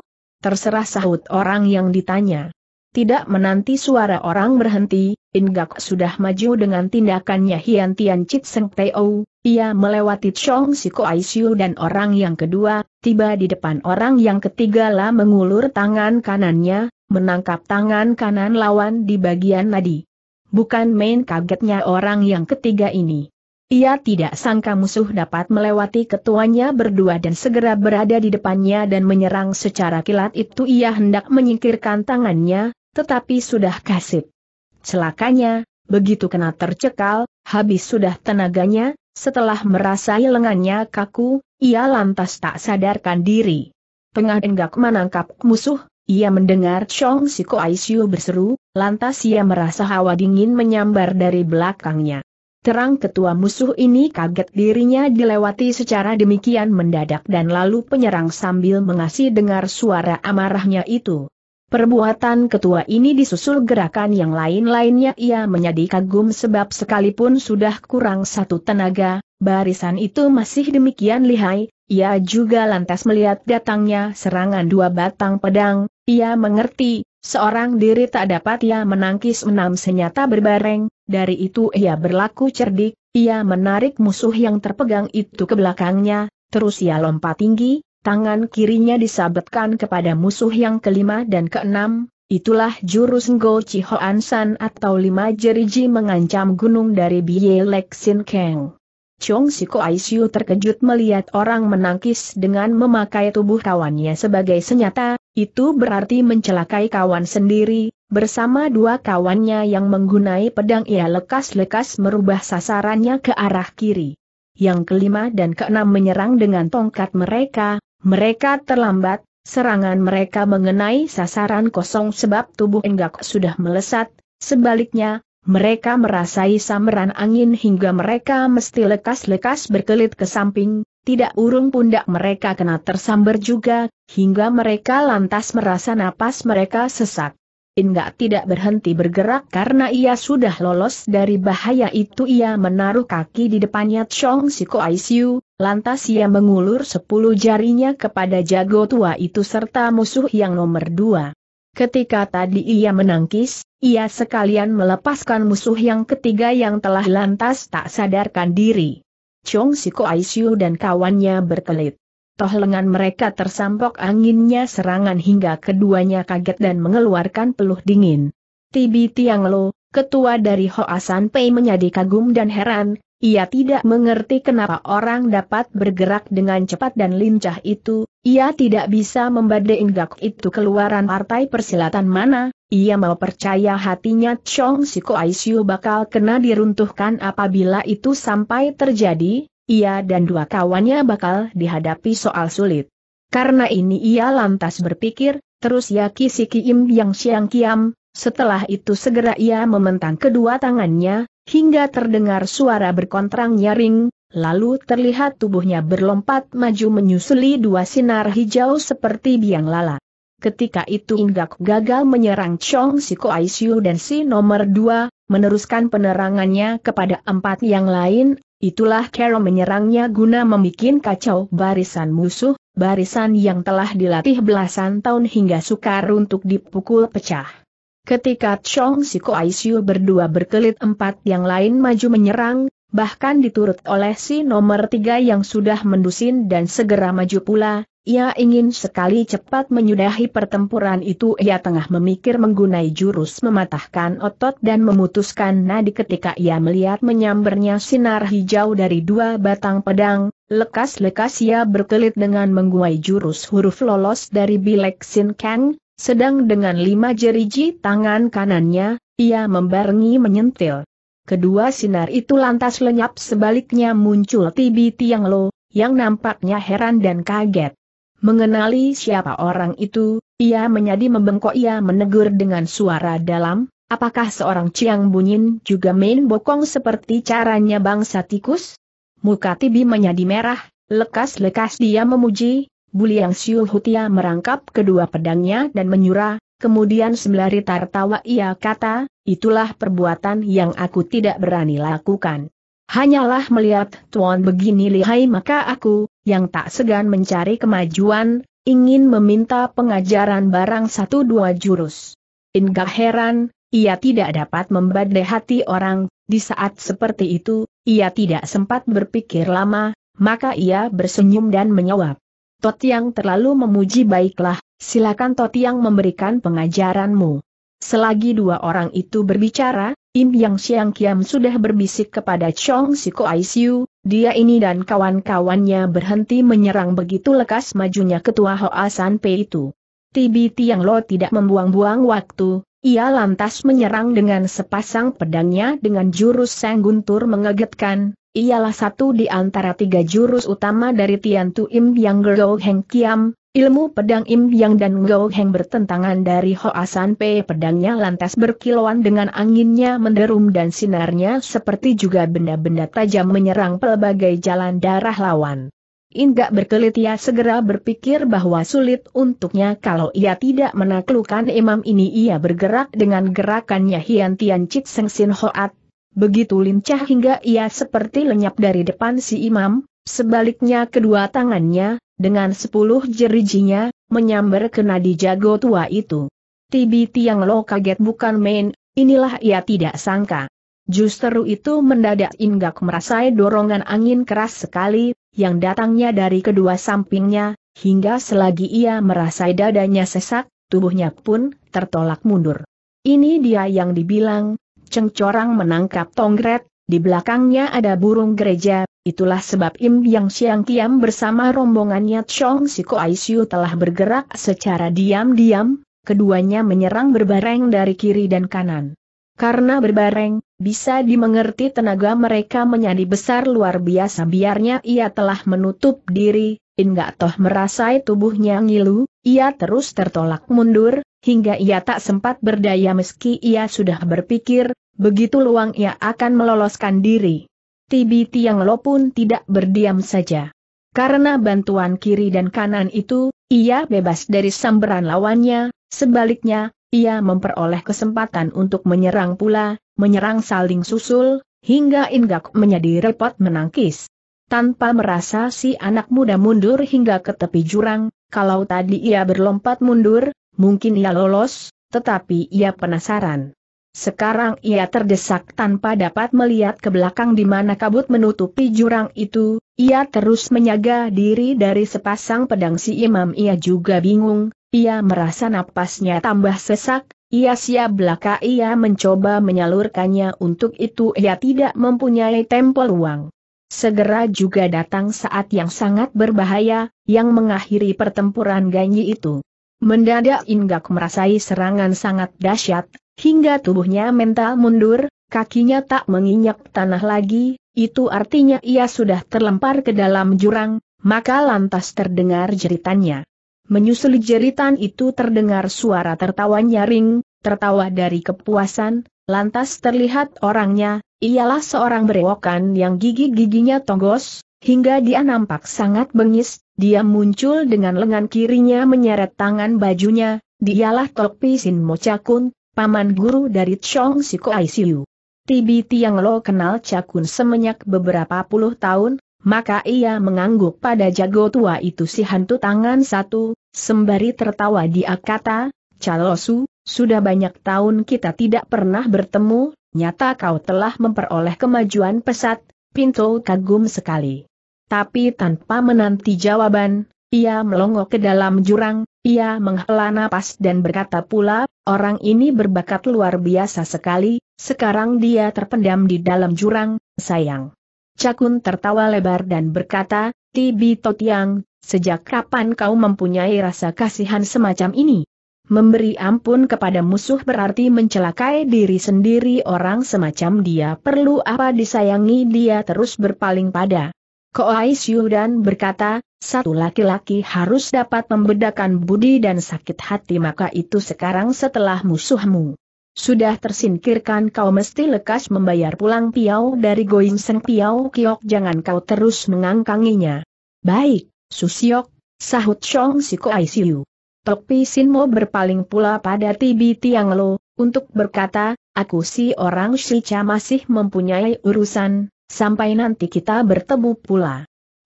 Terserah sahut orang yang ditanya. Tidak menanti suara orang berhenti, Ingak sudah maju dengan tindakannya Hian Tian Chit Seng Teo, ia melewati Chong Siko Aisyu dan orang yang kedua, tiba di depan orang yang ketiga lah mengulur tangan kanannya, menangkap tangan kanan lawan di bagian nadi. Bukan main kagetnya orang yang ketiga ini. Ia tidak sangka musuh dapat melewati ketuanya berdua dan segera berada di depannya dan menyerang secara kilat itu ia hendak menyingkirkan tangannya, tetapi sudah kasip. Celakanya, begitu kena tercekal, habis sudah tenaganya, setelah merasai lengannya kaku, ia lantas tak sadarkan diri. Pengah enggak menangkap musuh, ia mendengar Chong Siko Aisyu berseru, lantas ia merasa hawa dingin menyambar dari belakangnya. Terang ketua musuh ini kaget dirinya dilewati secara demikian mendadak dan lalu penyerang sambil mengasih dengar suara amarahnya itu. Perbuatan ketua ini disusul gerakan yang lain-lainnya ia menjadi kagum sebab sekalipun sudah kurang satu tenaga, barisan itu masih demikian lihai, ia juga lantas melihat datangnya serangan dua batang pedang, ia mengerti, seorang diri tak dapat ia menangkis enam senjata berbareng, dari itu ia berlaku cerdik, ia menarik musuh yang terpegang itu ke belakangnya, terus ia lompat tinggi, tangan kirinya disabetkan kepada musuh yang kelima dan keenam, itulah jurus Ngo Chi An San atau lima jeriji mengancam gunung dari Bie Lek Sin Keng. Chong Siko Aisyu terkejut melihat orang menangkis dengan memakai tubuh kawannya sebagai senjata, itu berarti mencelakai kawan sendiri, bersama dua kawannya yang menggunai pedang ia lekas-lekas merubah sasarannya ke arah kiri. Yang kelima dan keenam menyerang dengan tongkat mereka, mereka terlambat, serangan mereka mengenai sasaran kosong sebab tubuh Enggak sudah melesat, sebaliknya, mereka merasai samaran angin hingga mereka mesti lekas-lekas berkelit ke samping, tidak urung pundak mereka kena tersambar juga, hingga mereka lantas merasa napas mereka sesak. Enggak tidak berhenti bergerak karena ia sudah lolos dari bahaya itu ia menaruh kaki di depannya Chong Siko ICU, Lantas ia mengulur sepuluh jarinya kepada jago tua itu serta musuh yang nomor dua. Ketika tadi ia menangkis, ia sekalian melepaskan musuh yang ketiga yang telah lantas tak sadarkan diri. Chong Siko Aisyu dan kawannya berkelit. Toh lengan mereka tersampok anginnya serangan hingga keduanya kaget dan mengeluarkan peluh dingin. Tibi Yang Lo, ketua dari Hoasan Pei menjadi kagum dan heran, ia tidak mengerti kenapa orang dapat bergerak dengan cepat dan lincah itu, ia tidak bisa membadai gak itu keluaran partai persilatan mana, ia mau percaya hatinya Chong Siko Aisyu bakal kena diruntuhkan apabila itu sampai terjadi, ia dan dua kawannya bakal dihadapi soal sulit. Karena ini ia lantas berpikir, terus ya Kisi Kim Yang Siang Kiam, setelah itu segera ia mementang kedua tangannya, hingga terdengar suara berkontrang nyaring, lalu terlihat tubuhnya berlompat maju menyusuli dua sinar hijau seperti biang lala. Ketika itu Inggak gagal menyerang Chong Siko Aisyu dan si nomor dua, meneruskan penerangannya kepada empat yang lain, itulah Carol menyerangnya guna membuat kacau barisan musuh, barisan yang telah dilatih belasan tahun hingga sukar untuk dipukul pecah. Ketika Chong Siko Aisyu berdua berkelit empat yang lain maju menyerang, bahkan diturut oleh si nomor tiga yang sudah mendusin dan segera maju pula, ia ingin sekali cepat menyudahi pertempuran itu ia tengah memikir menggunai jurus mematahkan otot dan memutuskan nadi ketika ia melihat menyambernya sinar hijau dari dua batang pedang, lekas-lekas ia berkelit dengan mengguai jurus huruf lolos dari Bilek Sin Kang, sedang dengan lima jeriji tangan kanannya, ia membarengi menyentil. Kedua sinar itu lantas lenyap sebaliknya muncul Tibi Tiang Lo, yang nampaknya heran dan kaget. Mengenali siapa orang itu, ia menjadi membengkok ia menegur dengan suara dalam, apakah seorang Ciang Bunyin juga main bokong seperti caranya bangsa tikus? Muka Tibi menjadi merah, lekas-lekas dia memuji, Buliang Siul Hutia merangkap kedua pedangnya dan menyura, kemudian sembari tertawa ia kata, itulah perbuatan yang aku tidak berani lakukan. Hanyalah melihat tuan begini lihai maka aku, yang tak segan mencari kemajuan, ingin meminta pengajaran barang satu dua jurus. Enggak heran, ia tidak dapat membadai hati orang, di saat seperti itu, ia tidak sempat berpikir lama, maka ia bersenyum dan menyawab. Totiang terlalu memuji baiklah, silakan Totiang memberikan pengajaranmu. Selagi dua orang itu berbicara, Im Yang Siang Kiam sudah berbisik kepada Chong Siko Aisyu, dia ini dan kawan-kawannya berhenti menyerang begitu lekas majunya ketua Hoa San Pei itu. Tibi Tiang Lo tidak membuang-buang waktu, ia lantas menyerang dengan sepasang pedangnya dengan jurus sang guntur mengegetkan, ialah satu di antara tiga jurus utama dari Tian Tu Im yang Gero Heng Kiam, ilmu pedang Im Yang dan Gero Heng bertentangan dari Hoasan pe Pedangnya lantas berkilauan dengan anginnya menderum dan sinarnya seperti juga benda-benda tajam menyerang pelbagai jalan darah lawan. Inggak berkelit ia segera berpikir bahwa sulit untuknya kalau ia tidak menaklukkan imam ini ia bergerak dengan gerakannya Hian Tian Cik Seng Sin Hoat, begitu lincah hingga ia seperti lenyap dari depan si imam, sebaliknya kedua tangannya, dengan sepuluh jerijinya, menyambar kena nadi jago tua itu. Tibi Tiang Lo kaget bukan main, inilah ia tidak sangka. Justru itu mendadak Inggak merasai dorongan angin keras sekali, yang datangnya dari kedua sampingnya, hingga selagi ia merasai dadanya sesak, tubuhnya pun tertolak mundur. Ini dia yang dibilang, Corang menangkap tongret, di belakangnya ada burung gereja, itulah sebab Im Yang Siang Kiam bersama rombongannya Chong Siko Aisyu telah bergerak secara diam-diam, keduanya menyerang berbareng dari kiri dan kanan. Karena berbareng, bisa dimengerti tenaga mereka menjadi besar luar biasa biarnya ia telah menutup diri, Ingak toh merasai tubuhnya ngilu, ia terus tertolak mundur, hingga ia tak sempat berdaya meski ia sudah berpikir, begitu luang ia akan meloloskan diri. Tibi Tiang Lo pun tidak berdiam saja. Karena bantuan kiri dan kanan itu, ia bebas dari samberan lawannya, sebaliknya, ia memperoleh kesempatan untuk menyerang pula, menyerang saling susul, hingga Ingak menjadi repot menangkis. Tanpa merasa si anak muda mundur hingga ke tepi jurang, kalau tadi ia berlompat mundur, Mungkin ia lolos, tetapi ia penasaran. Sekarang ia terdesak tanpa dapat melihat ke belakang di mana kabut menutupi jurang itu, ia terus menyaga diri dari sepasang pedang si imam ia juga bingung, ia merasa napasnya tambah sesak, ia siap belaka ia mencoba menyalurkannya untuk itu ia tidak mempunyai tempo luang. Segera juga datang saat yang sangat berbahaya, yang mengakhiri pertempuran ganyi itu. Mendadak Inggak merasai serangan sangat dahsyat, hingga tubuhnya mental mundur, kakinya tak menginjak tanah lagi, itu artinya ia sudah terlempar ke dalam jurang, maka lantas terdengar jeritannya. Menyusul jeritan itu terdengar suara tertawa nyaring, tertawa dari kepuasan, lantas terlihat orangnya, ialah seorang berewokan yang gigi-giginya tonggos, hingga dia nampak sangat bengis, dia muncul dengan lengan kirinya menyeret tangan bajunya, dialah Sin Mo Chakun, paman guru dari Chong Siko ICU. Tibi Tiang Lo kenal Cakun semenyak beberapa puluh tahun, maka ia mengangguk pada jago tua itu si hantu tangan satu, sembari tertawa dia kata, Chalosu, sudah banyak tahun kita tidak pernah bertemu, nyata kau telah memperoleh kemajuan pesat, Pinto kagum sekali. Tapi tanpa menanti jawaban, ia melongo ke dalam jurang, ia menghela nafas dan berkata pula, orang ini berbakat luar biasa sekali, sekarang dia terpendam di dalam jurang, sayang. Cakun tertawa lebar dan berkata, Tibi Totiang, sejak kapan kau mempunyai rasa kasihan semacam ini? Memberi ampun kepada musuh berarti mencelakai diri sendiri orang semacam dia perlu apa disayangi dia terus berpaling pada Koaisyu dan berkata, satu laki-laki harus dapat membedakan budi dan sakit hati maka itu sekarang setelah musuhmu. Sudah tersingkirkan kau mesti lekas membayar pulang piau dari Goim Seng Piau Kiok jangan kau terus mengangkanginya. Baik, Susiok, sahut Chong si Koaisyu. Tokpi Sinmo berpaling pula pada Tibi Tianglo, untuk berkata, aku si orang Shicha masih mempunyai urusan, Sampai nanti kita bertemu pula.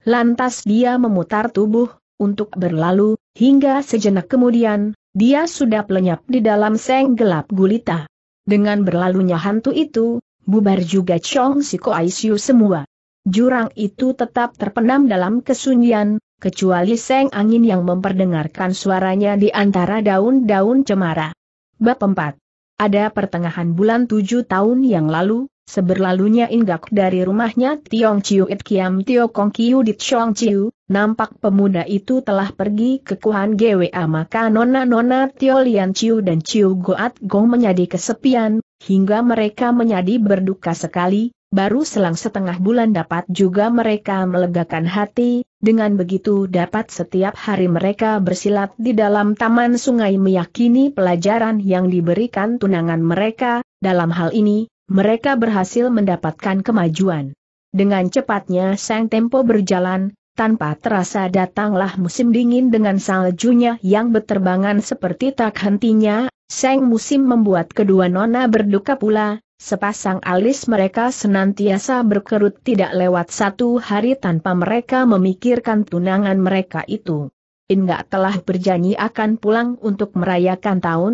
Lantas dia memutar tubuh, untuk berlalu, hingga sejenak kemudian, dia sudah lenyap di dalam seng gelap gulita. Dengan berlalunya hantu itu, bubar juga Chong Siko Aisyu semua. Jurang itu tetap terpenam dalam kesunyian, kecuali seng angin yang memperdengarkan suaranya di antara daun-daun cemara. Bab 4. Ada pertengahan bulan tujuh tahun yang lalu, Seberlalunya inggak dari rumahnya Tiong Chiu It Kiam Tio Kong Kiu di Chong Chiu, nampak pemuda itu telah pergi ke Kuhan GWA maka nona-nona Tio Lian Chiu dan Chiu Goat Gong menjadi kesepian, hingga mereka menjadi berduka sekali, baru selang setengah bulan dapat juga mereka melegakan hati, dengan begitu dapat setiap hari mereka bersilat di dalam taman sungai meyakini pelajaran yang diberikan tunangan mereka, dalam hal ini, mereka berhasil mendapatkan kemajuan. Dengan cepatnya sang tempo berjalan, tanpa terasa datanglah musim dingin dengan saljunya yang beterbangan seperti tak hentinya, sang musim membuat kedua nona berduka pula, sepasang alis mereka senantiasa berkerut tidak lewat satu hari tanpa mereka memikirkan tunangan mereka itu. Inga telah berjanji akan pulang untuk merayakan tahun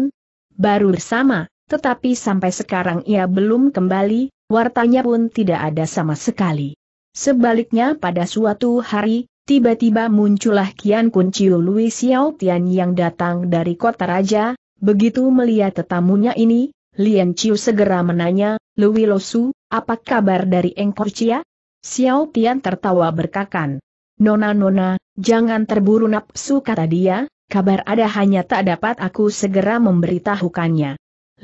baru bersama. Tetapi sampai sekarang ia belum kembali, wartanya pun tidak ada sama sekali. Sebaliknya pada suatu hari, tiba-tiba muncullah Kian Chiu Lui Xiao Tian yang datang dari kota raja, begitu melihat tetamunya ini, Lian Chiu segera menanya, Lui Losu, apa kabar dari Engkor Chia? Xiao Tian tertawa berkakan. Nona-nona, jangan terburu nafsu kata dia, kabar ada hanya tak dapat aku segera memberitahukannya.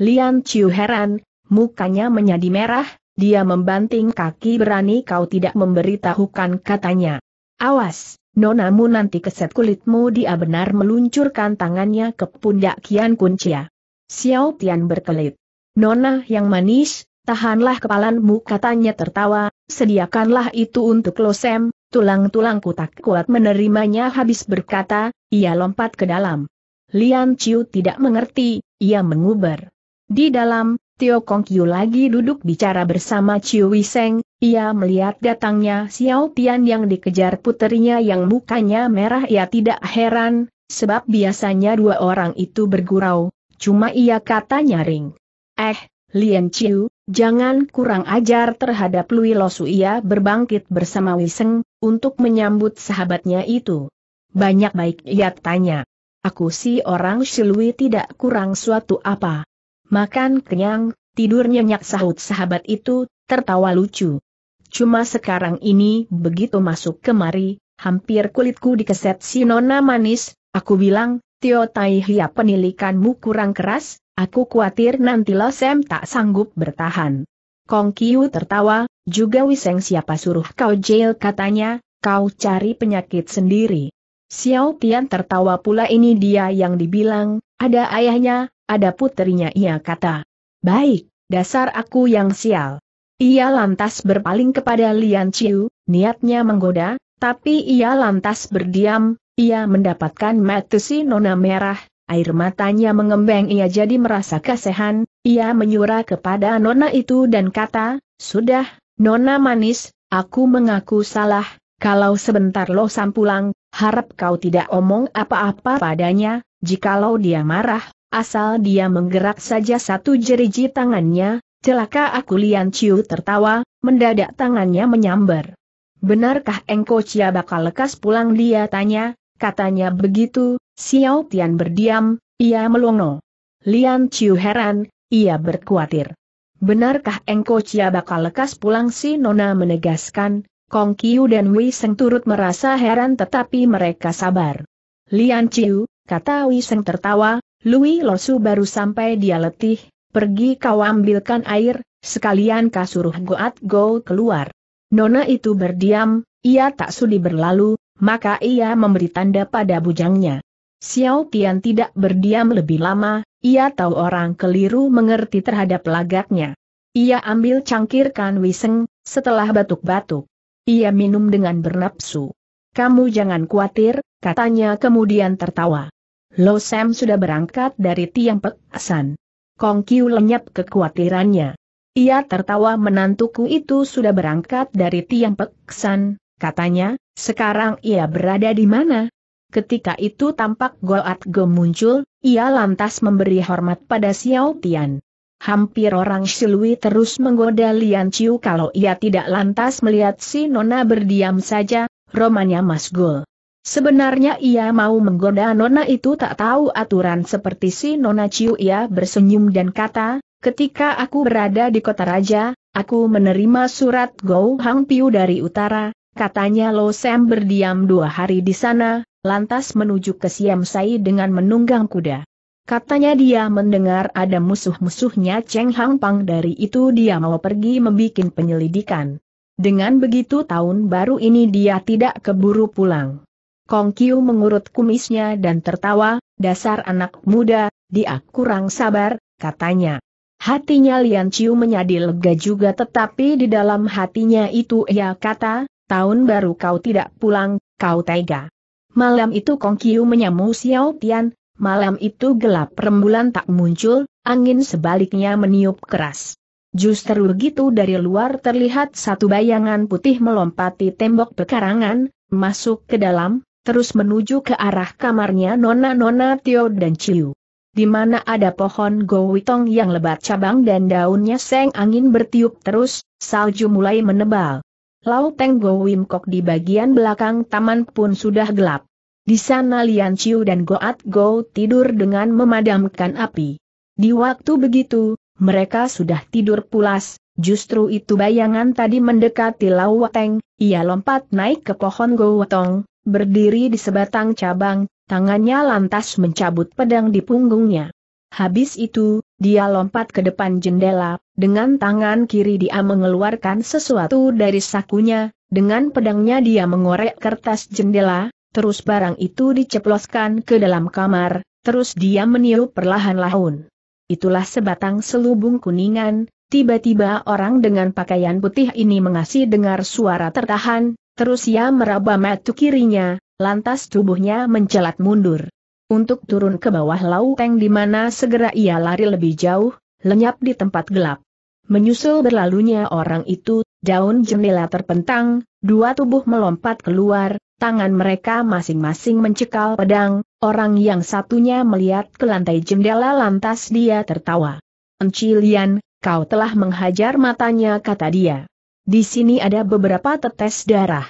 Lian Chiu heran, mukanya menjadi merah, dia membanting kaki berani kau tidak memberitahukan katanya. Awas, nonamu nanti keset kulitmu dia benar meluncurkan tangannya ke pundak Kian Kuncia. Xiao Tian berkelit. Nona yang manis, tahanlah kepalanmu katanya tertawa, sediakanlah itu untuk Losem, tulang-tulangku tak kuat menerimanya habis berkata, ia lompat ke dalam. Lian Chiu tidak mengerti, ia menguber. Di dalam, Tio Kong lagi duduk bicara bersama Ciu Wiseng, ia melihat datangnya Xiao Tian yang dikejar puterinya yang mukanya merah ia tidak heran, sebab biasanya dua orang itu bergurau, cuma ia kata nyaring. Eh, Lian Ciu, jangan kurang ajar terhadap Lui Losu ia berbangkit bersama Wiseng, untuk menyambut sahabatnya itu. Banyak baik ia tanya. Aku si orang Silui tidak kurang suatu apa. Makan kenyang, tidur nyenyak sahut sahabat itu, tertawa lucu. Cuma sekarang ini begitu masuk kemari, hampir kulitku dikeset si nona manis, aku bilang, Tio Tai Hia penilikanmu kurang keras, aku khawatir nanti Lo Sem tak sanggup bertahan. Kong Kiu tertawa, juga Wiseng siapa suruh kau jail katanya, kau cari penyakit sendiri. Xiao Tian tertawa pula ini dia yang dibilang, ada ayahnya, ada putrinya, ia kata. Baik, dasar aku yang sial. Ia lantas berpaling kepada Lian Chiu, niatnya menggoda, tapi ia lantas berdiam, ia mendapatkan si nona merah, air matanya mengembang ia jadi merasa kasihan, ia menyura kepada nona itu dan kata, Sudah, nona manis, aku mengaku salah, kalau sebentar lo sam pulang, harap kau tidak omong apa-apa padanya, jikalau dia marah, Asal dia menggerak saja satu jeriji tangannya, celaka aku Lian Chiu tertawa, mendadak tangannya menyambar. Benarkah Engko Chia bakal lekas pulang dia tanya, katanya begitu, Xiao Tian berdiam, ia melongo. Lian Chiu heran, ia berkuatir. Benarkah Engko Chia bakal lekas pulang si Nona menegaskan, Kong Kiu dan Wei Seng turut merasa heran tetapi mereka sabar. Lian Chiu, kata Wei Seng tertawa, Lui Losu baru sampai dia letih, pergi kau ambilkan air, sekalian kau suruh goat go keluar. Nona itu berdiam, ia tak sudi berlalu, maka ia memberi tanda pada bujangnya. Xiao Tian tidak berdiam lebih lama, ia tahu orang keliru mengerti terhadap lagaknya. Ia ambil cangkirkan wiseng, setelah batuk-batuk. Ia minum dengan bernapsu. Kamu jangan khawatir, katanya kemudian tertawa. Lo Sam sudah berangkat dari tiang pekasan. Kong Kiu lenyap kekhawatirannya. Ia tertawa menantuku itu sudah berangkat dari tiang peksan, katanya, sekarang ia berada di mana? Ketika itu tampak Goat Go muncul, ia lantas memberi hormat pada Xiao Tian. Hampir orang Silui terus menggoda Lian Chiu kalau ia tidak lantas melihat si Nona berdiam saja, romannya Mas Gul. Sebenarnya ia mau menggoda Nona itu tak tahu aturan seperti si Nona Ciu ia bersenyum dan kata, ketika aku berada di kota raja, aku menerima surat Go Hang Piu dari utara, katanya Lo Sam berdiam dua hari di sana, lantas menuju ke Siam Sai dengan menunggang kuda. Katanya dia mendengar ada musuh-musuhnya Cheng Hang Pang dari itu dia mau pergi membuat penyelidikan. Dengan begitu tahun baru ini dia tidak keburu pulang. Kong Kiu mengurut kumisnya dan tertawa, dasar anak muda, dia kurang sabar, katanya. Hatinya Lian Chiu menjadi lega juga tetapi di dalam hatinya itu ia kata, tahun baru kau tidak pulang, kau tega. Malam itu Kong Kiu menyamu Xiao Tian, malam itu gelap rembulan tak muncul, angin sebaliknya meniup keras. Justru gitu dari luar terlihat satu bayangan putih melompati tembok pekarangan, masuk ke dalam, terus menuju ke arah kamarnya Nona-Nona Tio dan Ciu. Di mana ada pohon gowitong yang lebat cabang dan daunnya seng angin bertiup terus, salju mulai menebal. Lauteng Go Wimkok di bagian belakang taman pun sudah gelap. Di sana Lian Ciu dan Goat Go tidur dengan memadamkan api. Di waktu begitu, mereka sudah tidur pulas, justru itu bayangan tadi mendekati Lauteng, ia lompat naik ke pohon gowitong, berdiri di sebatang cabang, tangannya lantas mencabut pedang di punggungnya. Habis itu, dia lompat ke depan jendela, dengan tangan kiri dia mengeluarkan sesuatu dari sakunya, dengan pedangnya dia mengorek kertas jendela, terus barang itu diceploskan ke dalam kamar, terus dia meniup perlahan-lahan. Itulah sebatang selubung kuningan, tiba-tiba orang dengan pakaian putih ini mengasih dengar suara tertahan, Terus ia meraba matu kirinya, lantas tubuhnya mencelat mundur. Untuk turun ke bawah lauteng di mana segera ia lari lebih jauh, lenyap di tempat gelap. Menyusul berlalunya orang itu, daun jendela terpentang, dua tubuh melompat keluar, tangan mereka masing-masing mencekal pedang, orang yang satunya melihat ke lantai jendela lantas dia tertawa. Encilian, kau telah menghajar matanya kata dia. Di sini ada beberapa tetes darah.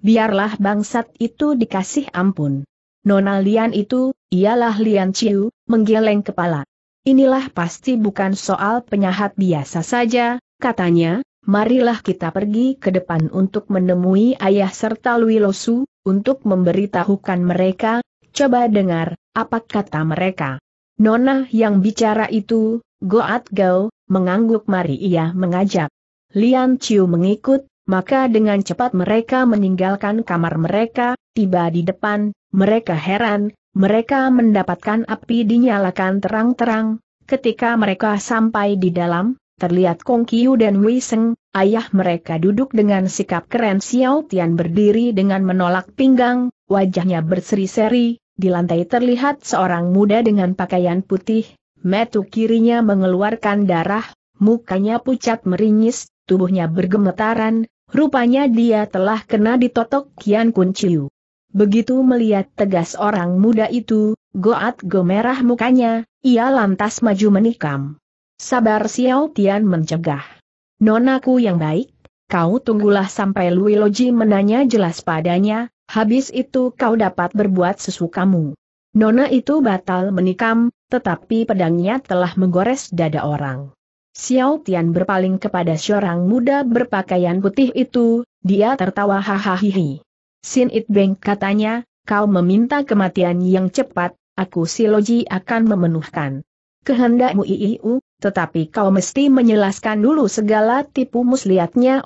Biarlah bangsat itu dikasih ampun. Nona Lian itu, ialah Lian Chiu, menggeleng kepala. Inilah pasti bukan soal penyahat biasa saja, katanya, marilah kita pergi ke depan untuk menemui ayah serta Lui Losu, untuk memberitahukan mereka, coba dengar, apa kata mereka. Nona yang bicara itu, Goat Gao, mengangguk mari ia mengajak. Lian Chiu mengikut, maka dengan cepat mereka meninggalkan kamar mereka, tiba di depan, mereka heran, mereka mendapatkan api dinyalakan terang-terang, ketika mereka sampai di dalam, terlihat Kong Kiu dan Wei Seng, ayah mereka duduk dengan sikap keren Xiao Tian berdiri dengan menolak pinggang, wajahnya berseri-seri, di lantai terlihat seorang muda dengan pakaian putih, metu kirinya mengeluarkan darah, mukanya pucat meringis, tubuhnya bergemetaran, rupanya dia telah kena ditotok Kian Kun Begitu melihat tegas orang muda itu, Goat gomerah mukanya, ia lantas maju menikam. Sabar Xiao Tian mencegah. Nonaku yang baik, kau tunggulah sampai Lui Loji menanya jelas padanya, habis itu kau dapat berbuat sesukamu. Nona itu batal menikam, tetapi pedangnya telah menggores dada orang. Xiao Tian berpaling kepada seorang muda berpakaian putih itu, dia tertawa hahaha. Sin It Beng katanya, kau meminta kematian yang cepat, aku siloji akan memenuhkan kehendakmu iiu, tetapi kau mesti menjelaskan dulu segala tipu muslihatnya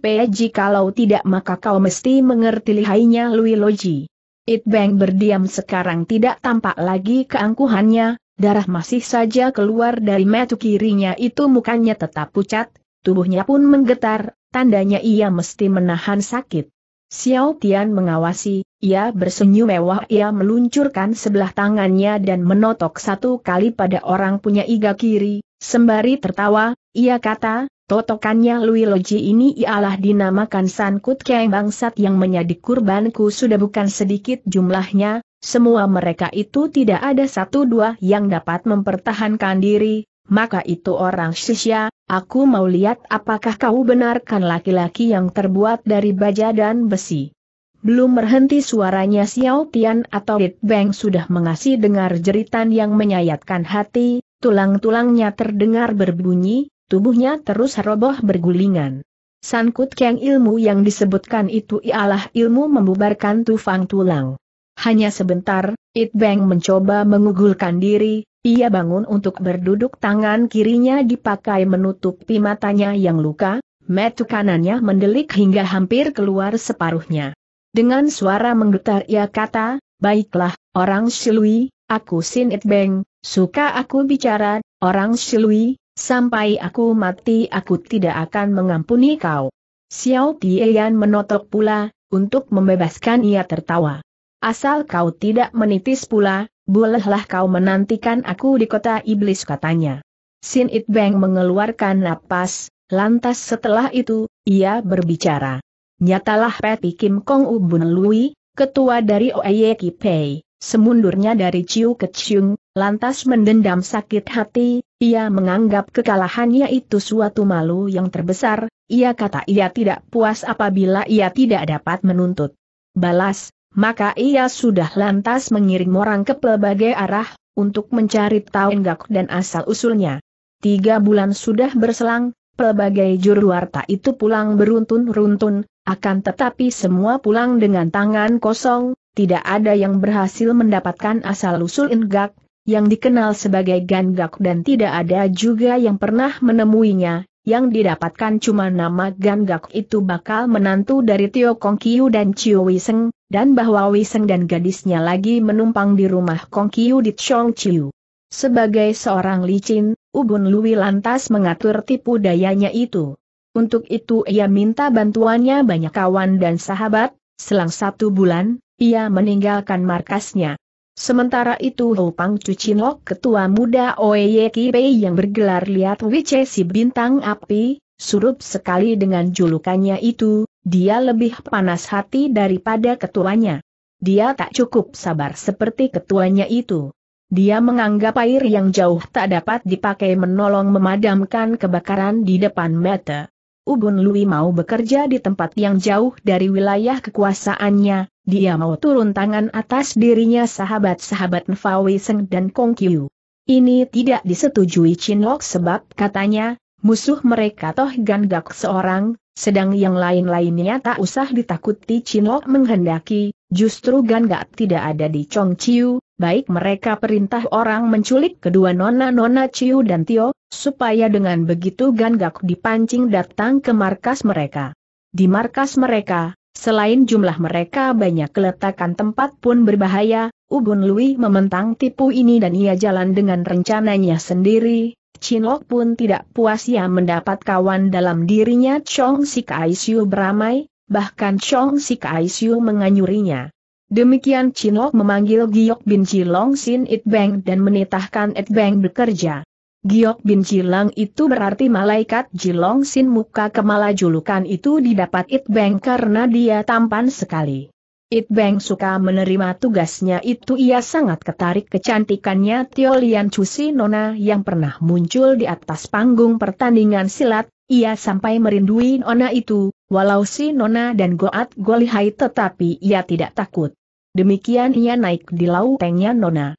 Peji Kalau tidak maka kau mesti mengerti lihainya Lui Loji. It Beng berdiam sekarang tidak tampak lagi keangkuhannya, Darah masih saja keluar dari metu kirinya itu mukanya tetap pucat, tubuhnya pun menggetar, tandanya ia mesti menahan sakit. Xiao Tian mengawasi, ia bersenyum mewah ia meluncurkan sebelah tangannya dan menotok satu kali pada orang punya iga kiri, sembari tertawa, ia kata, totokannya Lui Loji ini ialah dinamakan sankut Kut Bangsat yang menjadi kurbanku sudah bukan sedikit jumlahnya, semua mereka itu tidak ada satu dua yang dapat mempertahankan diri, maka itu orang sisya, aku mau lihat apakah kau benarkan laki-laki yang terbuat dari baja dan besi. Belum berhenti suaranya Xiao Tian atau Lit Beng sudah mengasih dengar jeritan yang menyayatkan hati, tulang-tulangnya terdengar berbunyi, tubuhnya terus roboh bergulingan. Sangkut Kang ilmu yang disebutkan itu ialah ilmu membubarkan tufang tulang. Hanya sebentar, It Bang mencoba mengugulkan diri, ia bangun untuk berduduk tangan kirinya dipakai menutupi matanya yang luka, metu kanannya mendelik hingga hampir keluar separuhnya. Dengan suara menggetar ia kata, baiklah, orang Shilui, aku Sin It Bang, suka aku bicara, orang Shilui, sampai aku mati aku tidak akan mengampuni kau. Xiao Tian menotok pula, untuk membebaskan ia tertawa. Asal kau tidak menitis pula, bolehlah kau menantikan aku di kota iblis katanya. Sin It Bang mengeluarkan napas, lantas setelah itu, ia berbicara. Nyatalah Peti Kim Kong Ubun Lui, ketua dari Oye Pei, semundurnya dari Chiu Kechiung, lantas mendendam sakit hati, ia menganggap kekalahannya itu suatu malu yang terbesar, ia kata ia tidak puas apabila ia tidak dapat menuntut. Balas, maka ia sudah lantas mengirim orang ke pelbagai arah, untuk mencari tahu enggak dan asal-usulnya. Tiga bulan sudah berselang, pelbagai juruwarta itu pulang beruntun-runtun, akan tetapi semua pulang dengan tangan kosong, tidak ada yang berhasil mendapatkan asal-usul enggak, yang dikenal sebagai ganggak dan tidak ada juga yang pernah menemuinya, yang didapatkan cuma nama Ganggak itu bakal menantu dari Tio Kong Kiu dan Chiu Wiseng, dan bahwa Wiseng dan gadisnya lagi menumpang di rumah Kong Kiu di Chong Chiu. Sebagai seorang licin, Ubun Lui lantas mengatur tipu dayanya itu. Untuk itu ia minta bantuannya banyak kawan dan sahabat, selang satu bulan, ia meninggalkan markasnya. Sementara itu Ho Pang Cucinlok ketua muda Oeyekipei yang bergelar Liat Wice si bintang api, surup sekali dengan julukannya itu, dia lebih panas hati daripada ketuanya. Dia tak cukup sabar seperti ketuanya itu. Dia menganggap air yang jauh tak dapat dipakai menolong memadamkan kebakaran di depan mata. Ubun Lui mau bekerja di tempat yang jauh dari wilayah kekuasaannya, dia mau turun tangan atas dirinya sahabat-sahabat Nfawiseng dan Kong Kiu. Ini tidak disetujui Chin Lok sebab katanya, Musuh mereka toh gandak seorang, sedang yang lain-lainnya tak usah ditakuti Cino menghendaki, justru gandak tidak ada di Chong Chiu, baik mereka perintah orang menculik kedua nona-nona Chiu dan Tio, supaya dengan begitu gandak dipancing datang ke markas mereka. Di markas mereka, selain jumlah mereka banyak keletakan tempat pun berbahaya, Ubun Lui mementang tipu ini dan ia jalan dengan rencananya sendiri, Chinlok pun tidak puas ia mendapat kawan dalam dirinya Chong Sik Aisyu beramai, bahkan Chong Sik Aisyu menganyurinya. Demikian Chinlok memanggil Giok bin Chilong Sin It Bang dan menitahkan It Bang bekerja. Giok bin Jilang itu berarti malaikat Jilong Sin muka kemala julukan itu didapat It Bang karena dia tampan sekali. It Beng suka menerima tugasnya itu ia sangat ketarik kecantikannya Tio Lian Cusi Nona yang pernah muncul di atas panggung pertandingan silat, ia sampai merindui Nona itu, walau si Nona dan Goat Golihai tetapi ia tidak takut. Demikian ia naik di lautengnya Nona.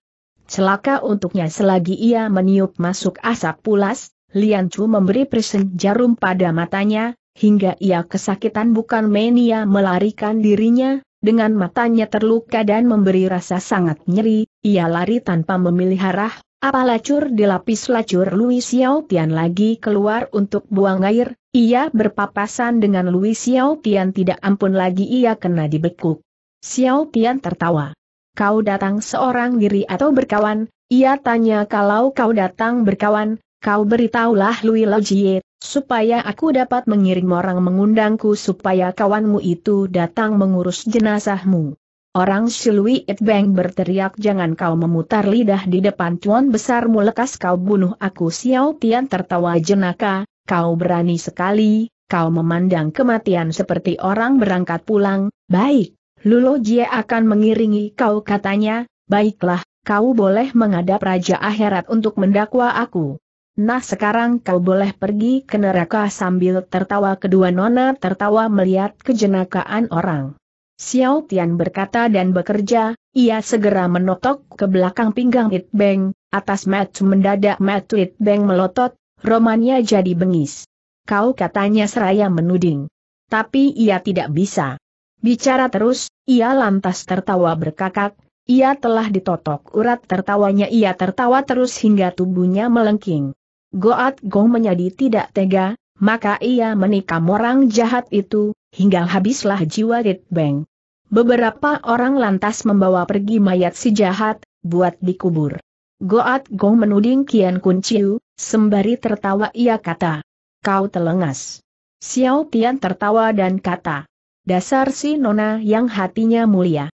Celaka untuknya selagi ia meniup masuk asap pulas, Lian Cu memberi presen jarum pada matanya, hingga ia kesakitan bukan mania melarikan dirinya, dengan matanya terluka dan memberi rasa sangat nyeri, ia lari tanpa memilih arah, apa lacur di lapis lacur Louis Xiaotian lagi keluar untuk buang air, ia berpapasan dengan Louis Xiaotian tidak ampun lagi ia kena dibekuk. Xiaotian tertawa. Kau datang seorang diri atau berkawan? Ia tanya kalau kau datang berkawan, kau beritahulah Lui Lojie, supaya aku dapat mengirim orang mengundangku supaya kawanmu itu datang mengurus jenazahmu. Orang Shilui Itbang berteriak jangan kau memutar lidah di depan tuan besarmu lekas kau bunuh aku Xiao Tian tertawa jenaka, kau berani sekali, kau memandang kematian seperti orang berangkat pulang, baik, Lulu Jie akan mengiringi kau katanya, baiklah, kau boleh menghadap Raja Akhirat untuk mendakwa aku. Nah sekarang kau boleh pergi ke neraka sambil tertawa kedua nona tertawa melihat kejenakaan orang. Xiao Tian berkata dan bekerja, ia segera menotok ke belakang pinggang It Beng, atas matu mendadak matu It Beng melotot, romannya jadi bengis. Kau katanya seraya menuding. Tapi ia tidak bisa. Bicara terus, ia lantas tertawa berkakak, ia telah ditotok urat tertawanya ia tertawa terus hingga tubuhnya melengking. Goat Gong menjadi tidak tega, maka ia menikam orang jahat itu, hingga habislah jiwa Rit Beng. Beberapa orang lantas membawa pergi mayat si jahat, buat dikubur. Goat Gong menuding Kian Kun Chiu, sembari tertawa ia kata. Kau telengas. Xiao Tian tertawa dan kata. Dasar si nona yang hatinya mulia.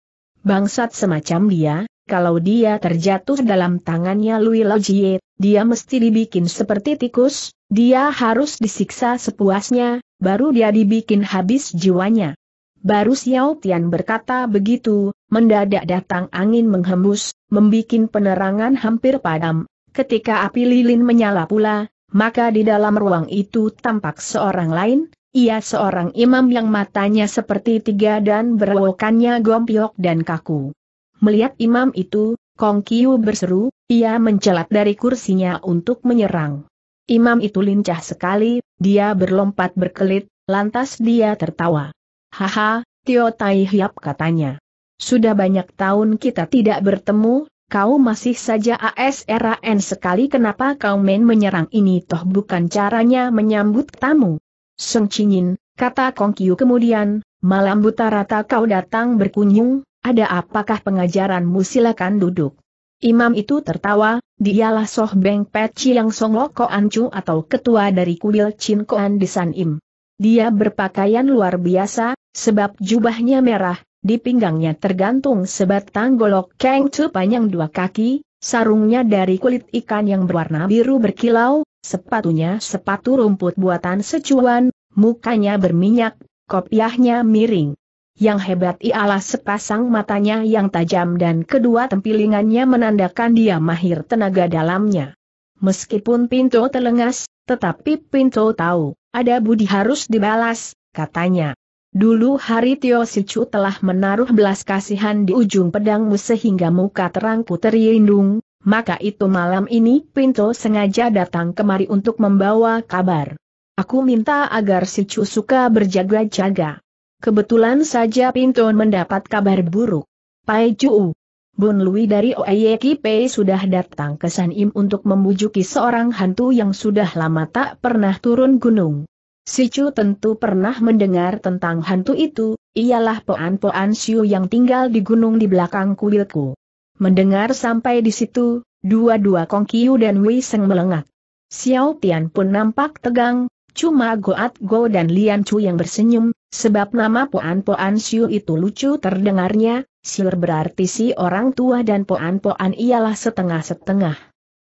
Bangsat semacam dia, kalau dia terjatuh dalam tangannya Louis Lojie, dia mesti dibikin seperti tikus, dia harus disiksa sepuasnya, baru dia dibikin habis jiwanya. Baru Xiao Tian berkata begitu, mendadak datang angin menghembus, membikin penerangan hampir padam. Ketika api lilin menyala pula, maka di dalam ruang itu tampak seorang lain, ia seorang imam yang matanya seperti tiga dan berwokannya gompiok dan kaku. Melihat imam itu, Kong Kiu berseru, ia mencelat dari kursinya untuk menyerang. Imam itu lincah sekali, dia berlompat berkelit, lantas dia tertawa. Haha, Tio Tai Hiap katanya. Sudah banyak tahun kita tidak bertemu, kau masih saja ASRAN sekali kenapa kau main menyerang ini toh bukan caranya menyambut tamu. Seng Cingin, kata Kong Kiu kemudian, malam buta rata kau datang berkunjung, ada apakah pengajaranmu silakan duduk. Imam itu tertawa, dialah Soh Beng Pet yang Song Loko Ancu atau ketua dari kuil Chin Koan di San Im. Dia berpakaian luar biasa, sebab jubahnya merah, di pinggangnya tergantung sebatang golok keng tu panjang dua kaki, sarungnya dari kulit ikan yang berwarna biru berkilau, sepatunya sepatu rumput buatan secuan, mukanya berminyak, kopiahnya miring. Yang hebat ialah sepasang matanya yang tajam dan kedua tempilingannya menandakan dia mahir tenaga dalamnya. Meskipun Pinto telengas, tetapi Pinto tahu, ada budi harus dibalas, katanya. Dulu hari Tio Sicu telah menaruh belas kasihan di ujung pedangmu sehingga muka terangku terindung, maka itu malam ini Pinto sengaja datang kemari untuk membawa kabar. Aku minta agar Sicu suka berjaga-jaga. Kebetulan saja pintu mendapat kabar buruk. Pai Chu, Bun Lui dari Pei sudah datang ke San Im untuk membujuki seorang hantu yang sudah lama tak pernah turun gunung. Si Chu tentu pernah mendengar tentang hantu itu, ialah Poan Poan Siu yang tinggal di gunung di belakang kuilku. Mendengar sampai di situ, dua-dua Kong Kiu dan Wei Seng melengak. Xiao Tian pun nampak tegang, cuma Goat Go dan Lian Chu yang bersenyum, Sebab nama Poan Poan Siu itu lucu terdengarnya, Siur berarti si orang tua dan Poan Poan ialah setengah-setengah.